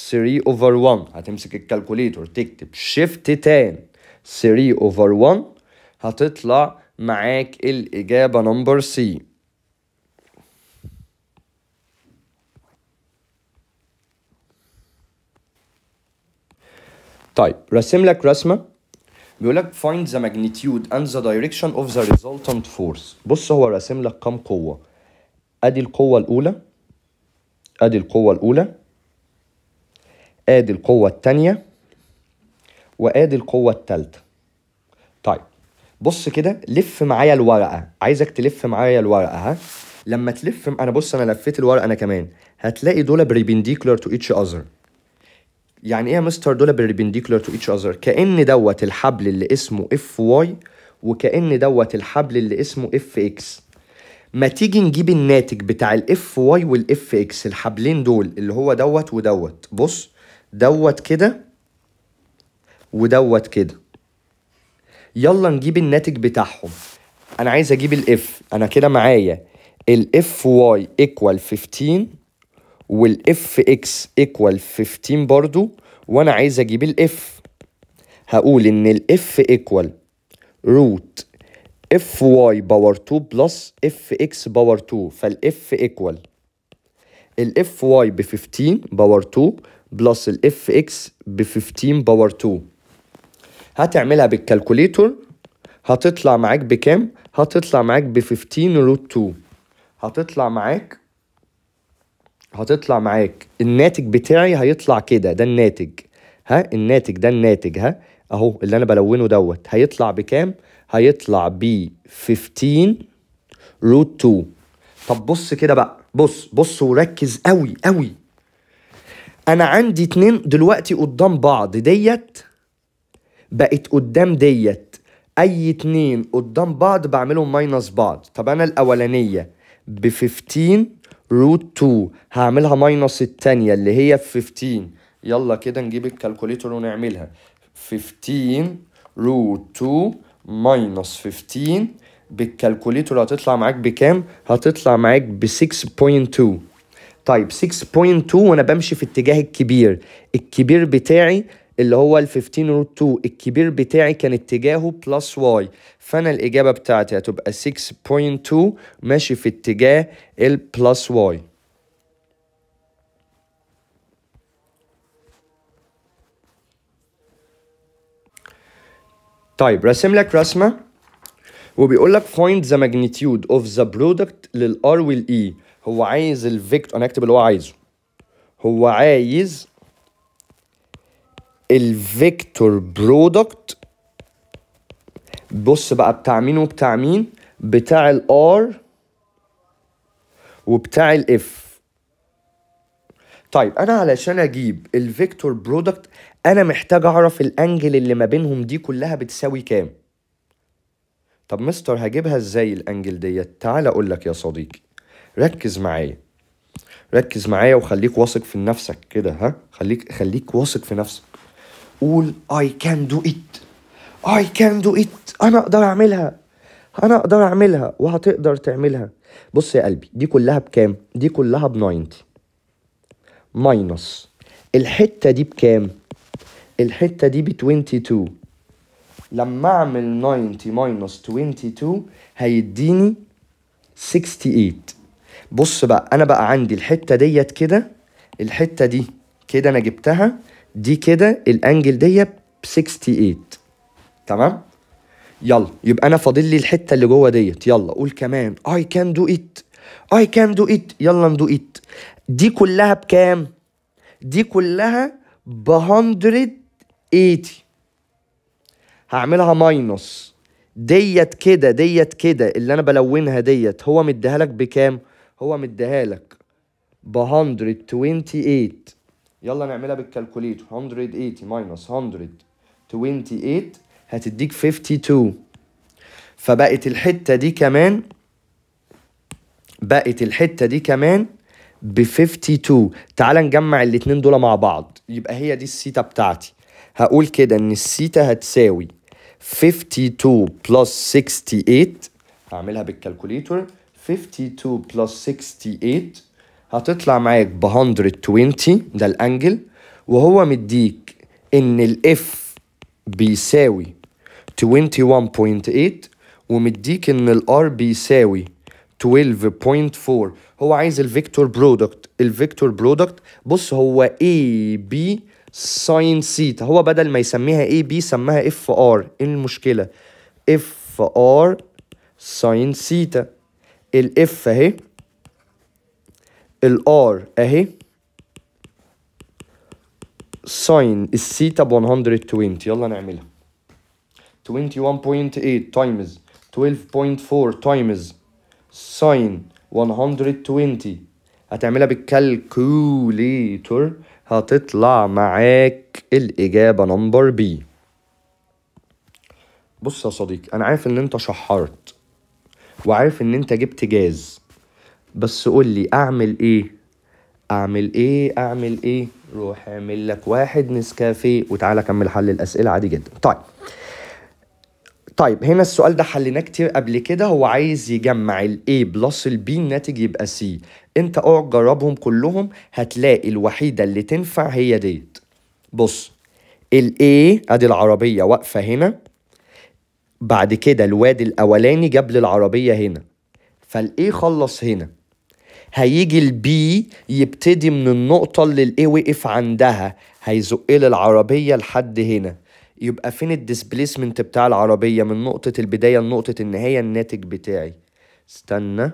3 اوفر 1 هتمسك الكالكوليتور تكتب شيفت تان 3 اوفر 1 هتطلع معاك الإجابة نمبر سي طيب رسم لك رسمة بيقول لك find the magnitude and the direction of the resultant force بص هو رسم لك كم قوة ادي القوة الاولى ادي القوة الاولى ادي القوة التانية وادي القوة التالتة طيب بص كده لف معايا الورقة عايزك تلف معايا الورقة ها لما تلف انا بص انا لفيت الورقة انا كمان هتلاقي دول بريبنديكولار تو ايتش اذر يعني ايه يا مستر دول بريبنديكولار تو ايتش اذر كان دوت الحبل اللي اسمه اف واي وكان دوت الحبل اللي اسمه اف اكس ما تيجي نجيب الناتج بتاع الاف واي والاف اكس الحبلين دول اللي هو دوت ودوت بص دوت كده ودوت كده يلا نجيب الناتج بتاعهم انا عايز اجيب الاف انا كده معايا الاف واي ايكوال 15 والاف اكس ايكوال 15 برضو وانا عايز اجيب الاف هقول ان الاف ايكوال روت اف واي باور 2 بلس اف اكس باور 2 فالاف ايكوال الاف واي ب 15 باور 2 بلس الاف اكس ب 15 باور 2 هتعملها بالكالكوليتور هتطلع معاك بكام؟ هتطلع معاك ب 15 روت 2 هتطلع معاك هتطلع معاك الناتج بتاعي هيطلع كده ده الناتج ها الناتج ده الناتج ها اهو اللي انا بلونه دوت هيطلع بكام؟ هيطلع ب 15 روت 2 طب بص كده بقى بص بص وركز قوي قوي انا عندي اتنين دلوقتي قدام بعض ديت بقت قدام ديت اي اتنين قدام بعض بعملهم ماينس بعض طب انا الاولانيه ب 15 روت 2 هعملها ماينس التانية اللي هي ب 15 يلا كده نجيب الكالكوليتر ونعملها 15 روت 2 ماينس 15 بالكالكوليتور هتطلع معاك بكام؟ هتطلع معاك ب 6.2 طيب 6.2 وانا بمشي في اتجاه الكبير الكبير بتاعي اللي هو ال 15 روت 2 الكبير بتاعي كان اتجاهه بلس واي فانا الاجابه بتاعتي هتبقى 6.2 ماشي في اتجاه البلس واي طيب رسم لك رسمه وبيقول لك فايند ذا ماجنتيود اوف ذا برودكت للار والاي هو عايز الفيكتور انا اكتب اللي هو عايزه هو عايز الفيكتور برودكت بص بقى بتاع مين وبتاع مين بتاع الار وبتاع الاف طيب انا علشان اجيب الفيكتور برودكت انا محتاج اعرف الانجل اللي ما بينهم دي كلها بتساوي كام طب مستر هجيبها ازاي الانجل ديت تعال اقول لك يا صديقي ركز معايا ركز معايا وخليك واثق في نفسك كده ها خليك خليك واثق في نفسك قول اي كان دو ات اي كان دو ات انا اقدر اعملها انا اقدر اعملها وهتقدر تعملها بص يا قلبي دي كلها بكام دي كلها ب 90 ماينص الحته دي بكام الحتة دي ب 22 لما اعمل 90 ماينس 22 هيديني 68 بص بقى انا بقى عندي الحتة ديت كده الحتة دي كده انا جبتها دي كده الانجل ديت ب 68 تمام يلا يبقى انا فاضل لي الحته اللي جوه ديت يلا قول كمان اي كان دو ات اي كان دو ات يلا ندو ات دي كلها بكام دي كلها ب 100 80 هعملها ماينص ديت كده ديت كده اللي انا بلونها ديت هو مديها لك بكام هو مديها لك ب 128 يلا نعملها بالكالكوليتر 180 ماينص 128 هتديك 52 فبقت الحتة دي كمان بقت الحتة دي كمان ب 52 تعال نجمع الاثنين دول مع بعض يبقى هي دي السيتا بتاعتي هقول كده ان السيتا هتساوي 52 بلس 68 هعملها بالكالكوليتور 52 بلس 68 هتطلع معاك ب 120 ده الانجل وهو مديك ان الاف بيساوي 21.8 ومديك ان الار بيساوي 12.4 هو عايز الفيكتور برودكت الفيكتور برودكت بص هو A B ساين سيتا هو بدل ما يسميها اي بي سماها اف ار ايه المشكله اف ار ساين سيتا الاف اهي الار اهي ساين السيتا ب 120 يلا نعملها 21.8 تايمز 12.4 تايمز ساين 120 هتعملها بالكالكوليتر هتطلع معاك الإجابة نمبر بي بص يا صديقي أنا عارف إن أنت شحرت وعارف إن أنت جبت جاز بس قول لي أعمل إيه أعمل إيه أعمل إيه روح أعمل لك واحد نسكافيه وتعالى كمل حل الأسئلة عادي جدا طيب طيب هنا السؤال ده حليناه كتير قبل كده هو عايز يجمع ال A بلس ال B الناتج يبقى C انت اقعد جربهم كلهم هتلاقي الوحيدة اللي تنفع هي ديت بص ال A ادي العربية واقفة هنا بعد كده الواد الاولاني جاب لي العربية هنا A خلص هنا هيجي البي يبتدي من النقطة اللي الاي وقف عندها هيزق للعربية لحد هنا يبقى فين الديسبليسمنت بتاع العربية من نقطة البداية لنقطة النهاية الناتج بتاعي استنى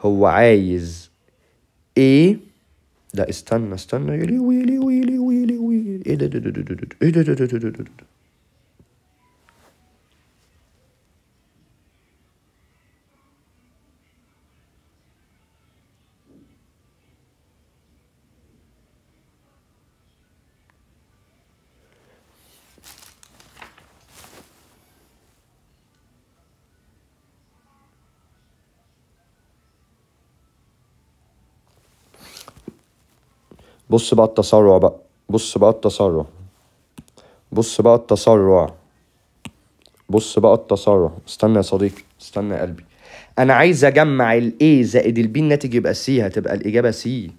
هو عايز ايه لا استنى استنى يلي ويلي ويلي ويلي ويلي ايه ده ده ده ده ده ايه ده ده ده ده ده بص بقى التسرع بقى بص بقى التسرع بص بقى التسرع بص بقى التسرع استنى يا صديقي استنى يا قلبي انا عايز اجمع الاي زائد البي الناتج يبقى سي هتبقى الاجابه سي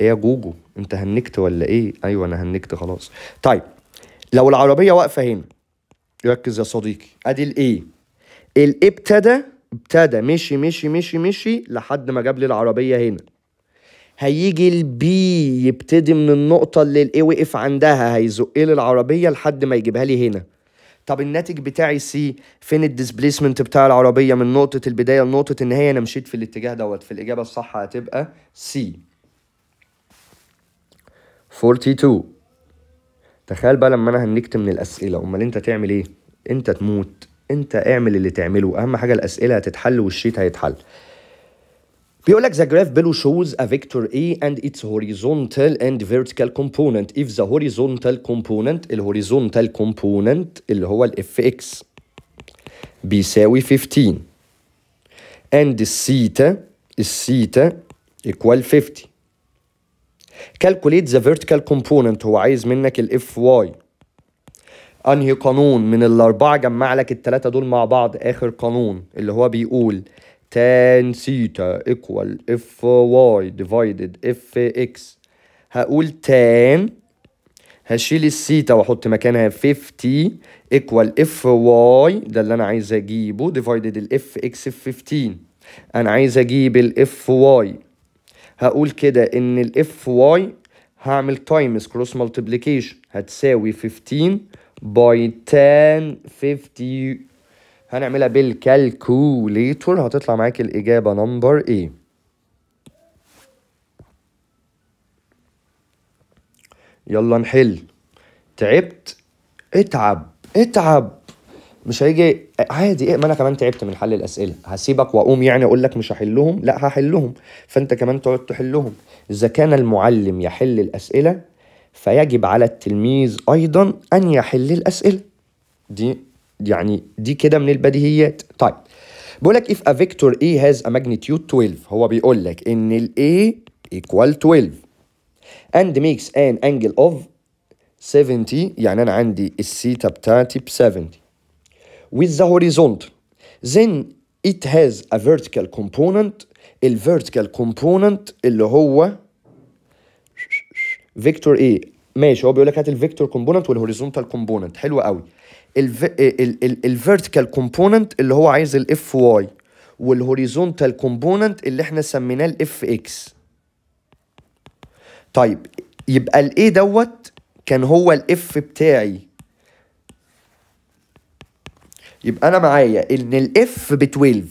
ايه يا جوجو انت هنكت ولا ايه ايوه انا هنكت خلاص طيب لو العربيه واقفه هنا ركز يا صديقي ادي الاي الاي ابتدى ابتدى مشي مشي مشي مشي لحد ما جاب لي العربيه هنا هيجي البي يبتدي من النقطة اللي الاي وقف عندها هيزق لي العربية لحد ما يجيبها لي هنا طب الناتج بتاعي سي فين الديسبليسمنت بتاع العربية من نقطة البداية لنقطة النهاية انا مشيت في الاتجاه دوت في الإجابة الصح هتبقى سي 42 تخيل بقى لما انا هنكت من الأسئلة امال انت تعمل ايه انت تموت انت اعمل اللي تعمله اهم حاجة الأسئلة هتتحل والشيت هيتحل بيقول لك the graph below shows a vector A and its horizontal and vertical component if the horizontal component horizontal component اللي هو ال fx بيساوي 15 and الثيتا الثيتا equal 50 calculate the vertical component هو عايز منك ال fy انهي قانون من الاربعه جمع لك الثلاثه دول مع بعض اخر قانون اللي هو بيقول tan ثيتا equal اف واي ديفايدد اف اكس هقول tan هشيل الثيتا واحط مكانها 50 equal اف واي ده اللي انا عايز اجيبه ديفايدد الاف اكس في 15 انا عايز اجيب الاف واي هقول كده ان الاف واي هعمل تايمز كروس ملتبليكيشن هتساوي 15 باي tan 50 هنعملها بالكالكوليتور هتطلع معاك الإجابة نمبر A يلا نحل تعبت اتعب اتعب مش هيجي عادي ايه ما انا كمان تعبت من حل الاسئله هسيبك واقوم يعني اقول لك مش هحلهم لا هحلهم فانت كمان تقعد تحلهم اذا كان المعلم يحل الاسئله فيجب على التلميذ ايضا ان يحل الاسئله دي يعني دي كده من البديهيات طيب بيقول لك if a vector A has a magnitude 12 هو بيقول لك ان ال A equal 12 and makes an angle of 70 يعني انا عندي الثيتا بتاعتي ب 70 with the horizontal then it has a vertical component ال vertical component اللي هو فيكتور A ماشي هو بيقول لك هات ال vector component وال horizontal component حلو قوي الفيرتيكال كومبوننت اللي هو عايز الاف واي والهوريزونتال كومبوننت اللي احنا سميناه الاف اكس طيب يبقى الايه دوت كان هو الاف بتاعي يبقى انا معايا ان الاف ب 12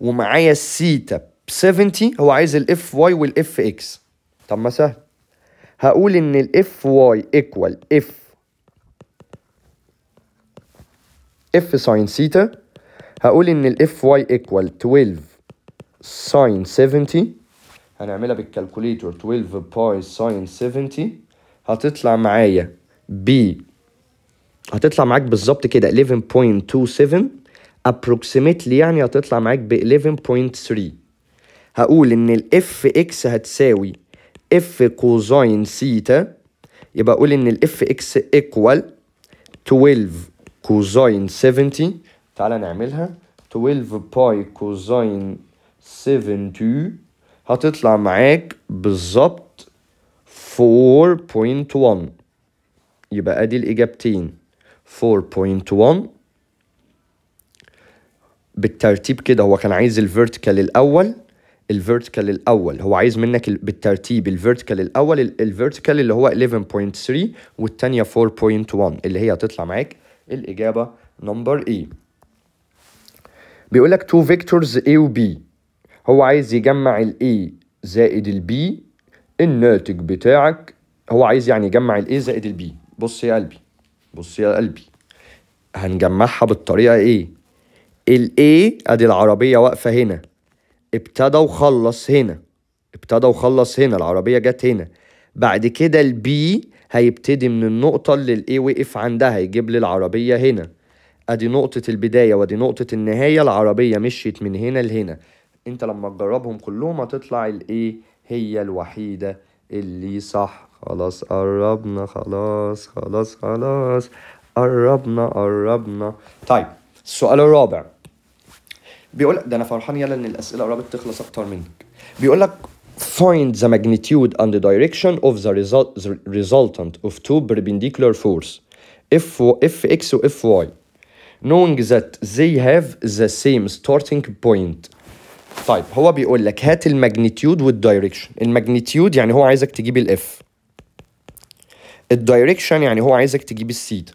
ومعايا السيتا ب 70 هو عايز الاف واي والاف اكس طب ما سهل هقول ان الاف واي ايكوال اف اف ساين سيتا هقول ان الاف واي ايكوال 12 ساين 70 هنعملها بالكالكوليتور 12 باي ساين 70 هتطلع معايا ب هتطلع معاك بالظبط كده 11.27 approximately يعني هتطلع معاك ب 11.3 هقول ان الاف اكس هتساوي اف كوزاين سيتا يبقى اقول ان الاف اكس ايكوال 12 كوزين 70 تعالى نعملها 12 باي كوزين 70 هتطلع معاك بالظبط 4.1 يبقى ادي الاجابتين 4.1 بالترتيب كده هو كان عايز الفيرتيكال الاول الفيرتيكال الاول هو عايز منك بالترتيب الفيرتيكال الاول الفيرتيكال اللي هو 11.3 والثانيه 4.1 اللي هي هتطلع معاك 4.1 الإجابة نمبر إي بيقول لك تو فيكتورز A و B هو عايز يجمع ال A زائد ال B الناتج بتاعك هو عايز يعني يجمع ال A زائد ال B بص يا قلبي بص يا قلبي هنجمعها بالطريقة إيه؟ ال A أدي العربية واقفة هنا ابتدى وخلص هنا ابتدى وخلص هنا العربية جت هنا بعد كده البي هيبتدي من النقطة اللي الايه وقف عندها يجيب لي العربية هنا ادي نقطة البداية وادي نقطة النهاية العربية مشيت من هنا لهنا انت لما تجربهم كلهم هتطلع الايه هي الوحيدة اللي صح خلاص قربنا خلاص خلاص خلاص قربنا قربنا طيب السؤال الرابع بيقول ده انا فرحان يلا ان الاسئله قربت تخلص اكتر منك بيقول لك find the magnitude and the direction of the, result, the resultant of two perpendicular force, F, Fx or Fy, knowing that they have the same starting point. طيب هو بيقول لك هات الماجنتيود والدايركشن الماجنتيود يعني هو عايزك تجيب الاف الدايركشن يعني هو عايزك تجيب السيد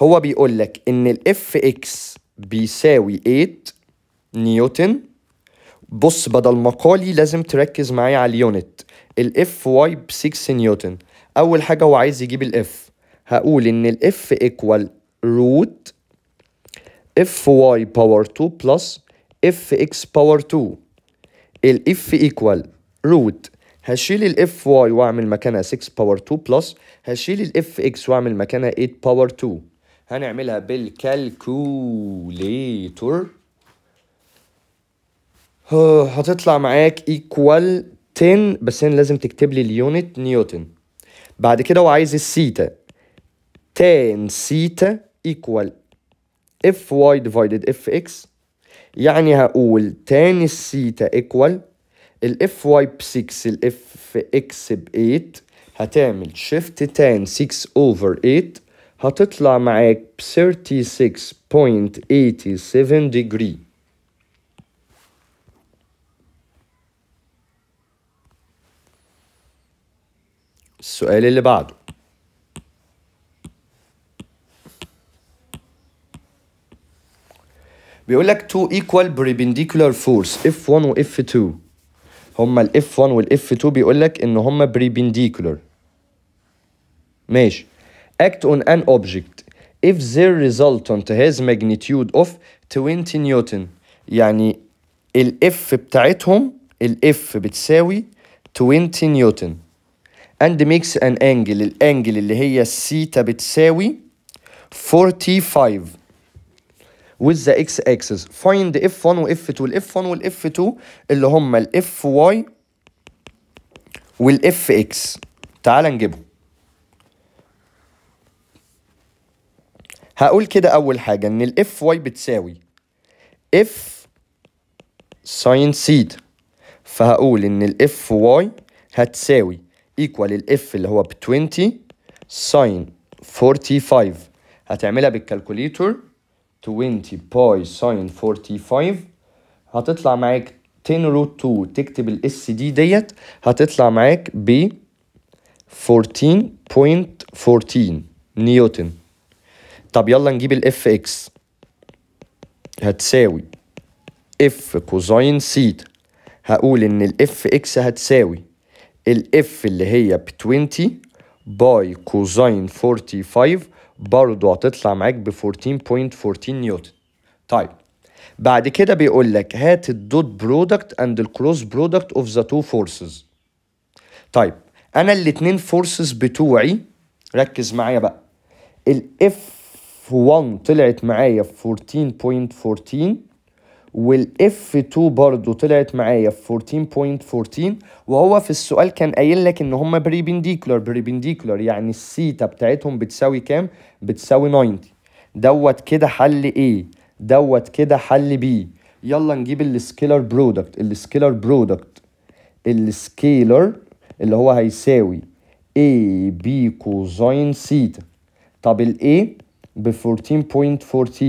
هو بيقول لك ان الاف اكس بيساوي 8 نيوتن بص بدل مقالي لازم تركز معايا على اليونت الاف واي ب 6 نيوتن اول حاجه هو عايز يجيب الاف هقول ان الاف ايكوال روت اف واي باور 2 بلس اف اكس باور 2 الاف ايكوال روت هشيل الاف واي واعمل مكانها 6 باور 2 بلس هشيل الاف اكس واعمل مكانها 8 باور 2 هنعملها بالكالكوليتور هتطلع معاك ايكوال 10 بس هنا لازم تكتب لي اليونت نيوتن بعد كده وعايز السيتا تان سيتا ايكوال اف واي ديفايدد اف اكس يعني هقول تان السيتا ايكوال الاف واي ب 6 الاف اكس ب 8 هتعمل شيفت تان 6 اوفر 8 هتطلع معاك ب 36.87 degree السؤال اللي بعده بيقول لك two equal perpendicular force F1 و F2 هما ال F1 وال F2 بيقول لك ان هما perpendicular ماشي act on an object if their resultant has magnitude of 20 نيوتن يعني ال F بتاعتهم ال F بتساوي 20 نيوتن and makes an angle الانجل اللي هي السيتا بتساوي 45 with the x axis find f1 و f2 ال f 1 f 2 اللي هما الاف y والاف x تعال نجيبهم هقول كده اول حاجه ان الاف y بتساوي اف ساين theta فهقول ان الاف y هتساوي ايكوال الاف اللي هو ب 20 ساين 45 هتعملها بالكالكوليتور 20 باي ساين 45 هتطلع معاك 10 روت 2 تكتب الاس دي ديت هتطلع معاك ب 14.14 نيوتن طب يلا نجيب الاف اكس هتساوي اف كوزين سيتا هقول ان الاف اكس هتساوي الاف اللي هي ب 20 باي كوزين 45 برضه هتطلع معاك ب 14.14 نيوتن طيب بعد كده بيقول لك هات الدوت برودكت اند الكروس برودكت اوف ذا تو فورسز طيب انا الاتنين فورسز بتوعي ركز معايا بقى الاف 1 طلعت معايا 14.14 .14 والاف 2 برضه طلعت معايا في 14.14 وهو في السؤال كان قايل لك ان هما بريبنديكولار بريبنديكولار يعني السيتا بتاعتهم بتساوي كام بتساوي 90 دوت كده حل ايه دوت كده حل بي يلا نجيب السكيلر برودكت السكيلر برودكت السكيلر اللي هو هيساوي A B كوزين سيتا طب ال A ب 14.14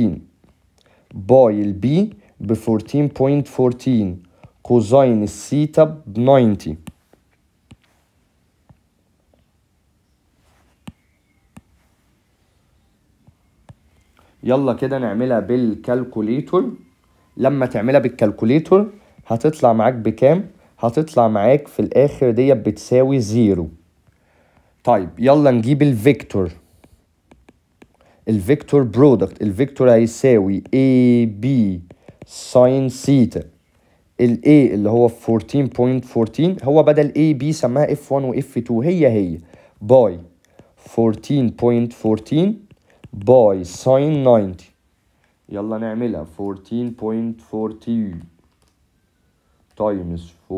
باي البي B ب 14.14 كوزين الثيتا ب 90 يلا كده نعملها بالكالكوليتور لما تعملها بالكالكوليتور هتطلع معاك بكام هتطلع معاك في الاخر ديت بتساوي زيرو طيب يلا نجيب الفيكتور الفيكتور برودكت الفيكتور هيساوي اي بي ساين سيتا ال A اللي هو 14.14 هو بدل A B سماها F1 و F2 هي هي باي 14.14 باي ساين 90 يلا نعملها 14.14 تايمز 14.14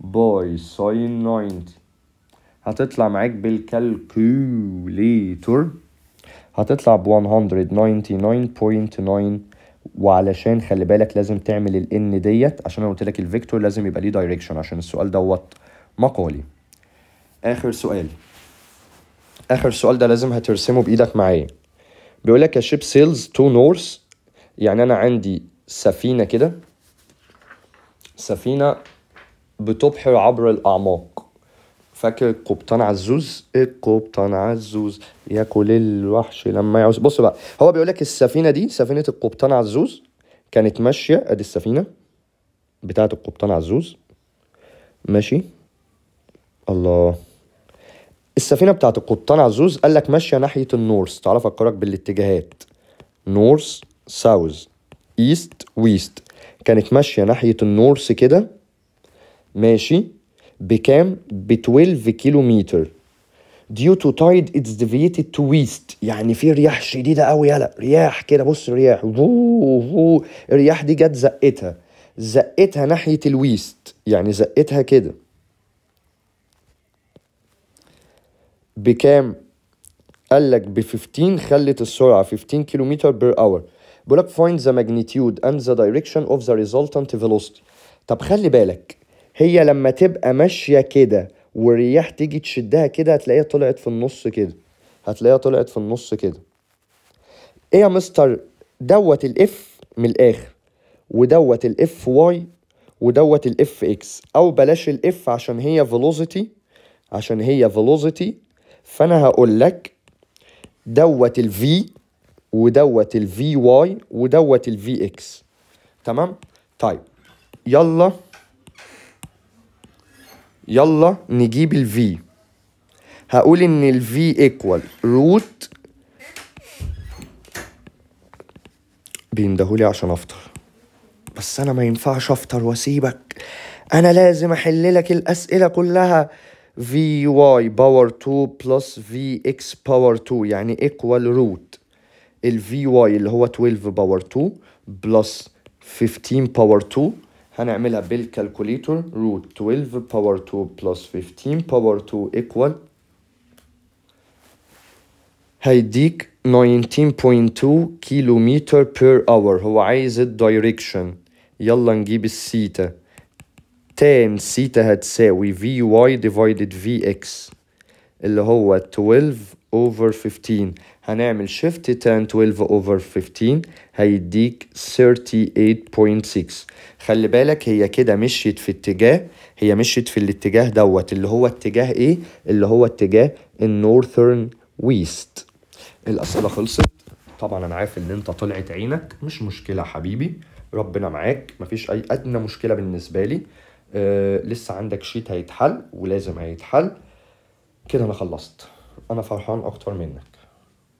باي ساين 90 هتطلع معاك بالكالكوليتور هتطلع ب 199.9 وعلشان خلي بالك لازم تعمل n ديت عشان انا قلت لك الفيكتور لازم يبقى ليه دايركشن عشان السؤال دوت مقالي اخر سؤال اخر سؤال ده لازم هترسمه بايدك معايا بيقول لك يا شيب سيلز تو نورث يعني انا عندي سفينه كده سفينه بتبحر عبر الاعماق فاكر القبطان عزوز القبطان عزوز ياكل الوحش لما يعوز بص بقى هو بيقول لك السفينه دي سفينه القبطان عزوز كانت ماشيه ادي السفينه بتاعه القبطان عزوز ماشي الله السفينه بتاعه القبطان عزوز قال لك ماشيه ناحيه النورث تعرف افكرك بالاتجاهات نورث ساوث ايست ويست كانت ماشيه ناحيه النورث كده ماشي بكام؟ ب 12 كيلو متر due to tide it's deviated to east يعني في رياح شديدة قوي يلا رياح كده بص رياح الرياح دي جت زقتها زقتها ناحية الويست يعني زقتها كده بكام؟ قال لك ب 15 خلت السرعة 15 كيلومتر بير اور بيقول لك find the magnitude and the direction of the resultant velocity طب خلي بالك هي لما تبقى ماشيه كده والرياح تيجي تشدها كده هتلاقيها طلعت في النص كده هتلاقيها طلعت في النص كده ايه يا مستر دوت الاف من الاخر ودوت الاف واي ودوت الاف اكس او بلاش الاف عشان هي فيلوزيتي عشان هي فيلوزيتي فانا هقول لك دوت الفي ودوت الفي واي ودوت الفي اكس تمام طيب يلا يلا نجيب في هقول ان في ايكوال روت بيندهولي عشان افطر بس انا ما ينفعش افطر واسيبك انا لازم احللك الاسئله كلها في واي باور 2 بلس في اكس باور 2 يعني ايكوال روت الفي واي اللي هو 12 باور 2 بلس 15 باور 2 هنعملها بالكالكوليتور root 12 باور 2 بلس 15 باور 2 equal هيديك 19.2 كيلومتر بير اور هو عايز الدايركشن يلا نجيب السيتا تان سيتا هتساوي vy واي vx اللي هو 12 over 15 هنعمل shift 10 12 over 15 هيديك 38.6 خلي بالك هي كده مشيت في اتجاه هي مشيت في الاتجاه دوت اللي هو اتجاه ايه اللي هو اتجاه النورثرن ويست الاسئله خلصت طبعا انا عارف ان انت طلعت عينك مش مشكله حبيبي ربنا معاك مفيش اي ادنى مشكله بالنسبه لي آه لسه عندك شيت هيتحل ولازم هيتحل كده انا خلصت انا فرحان اكتر منك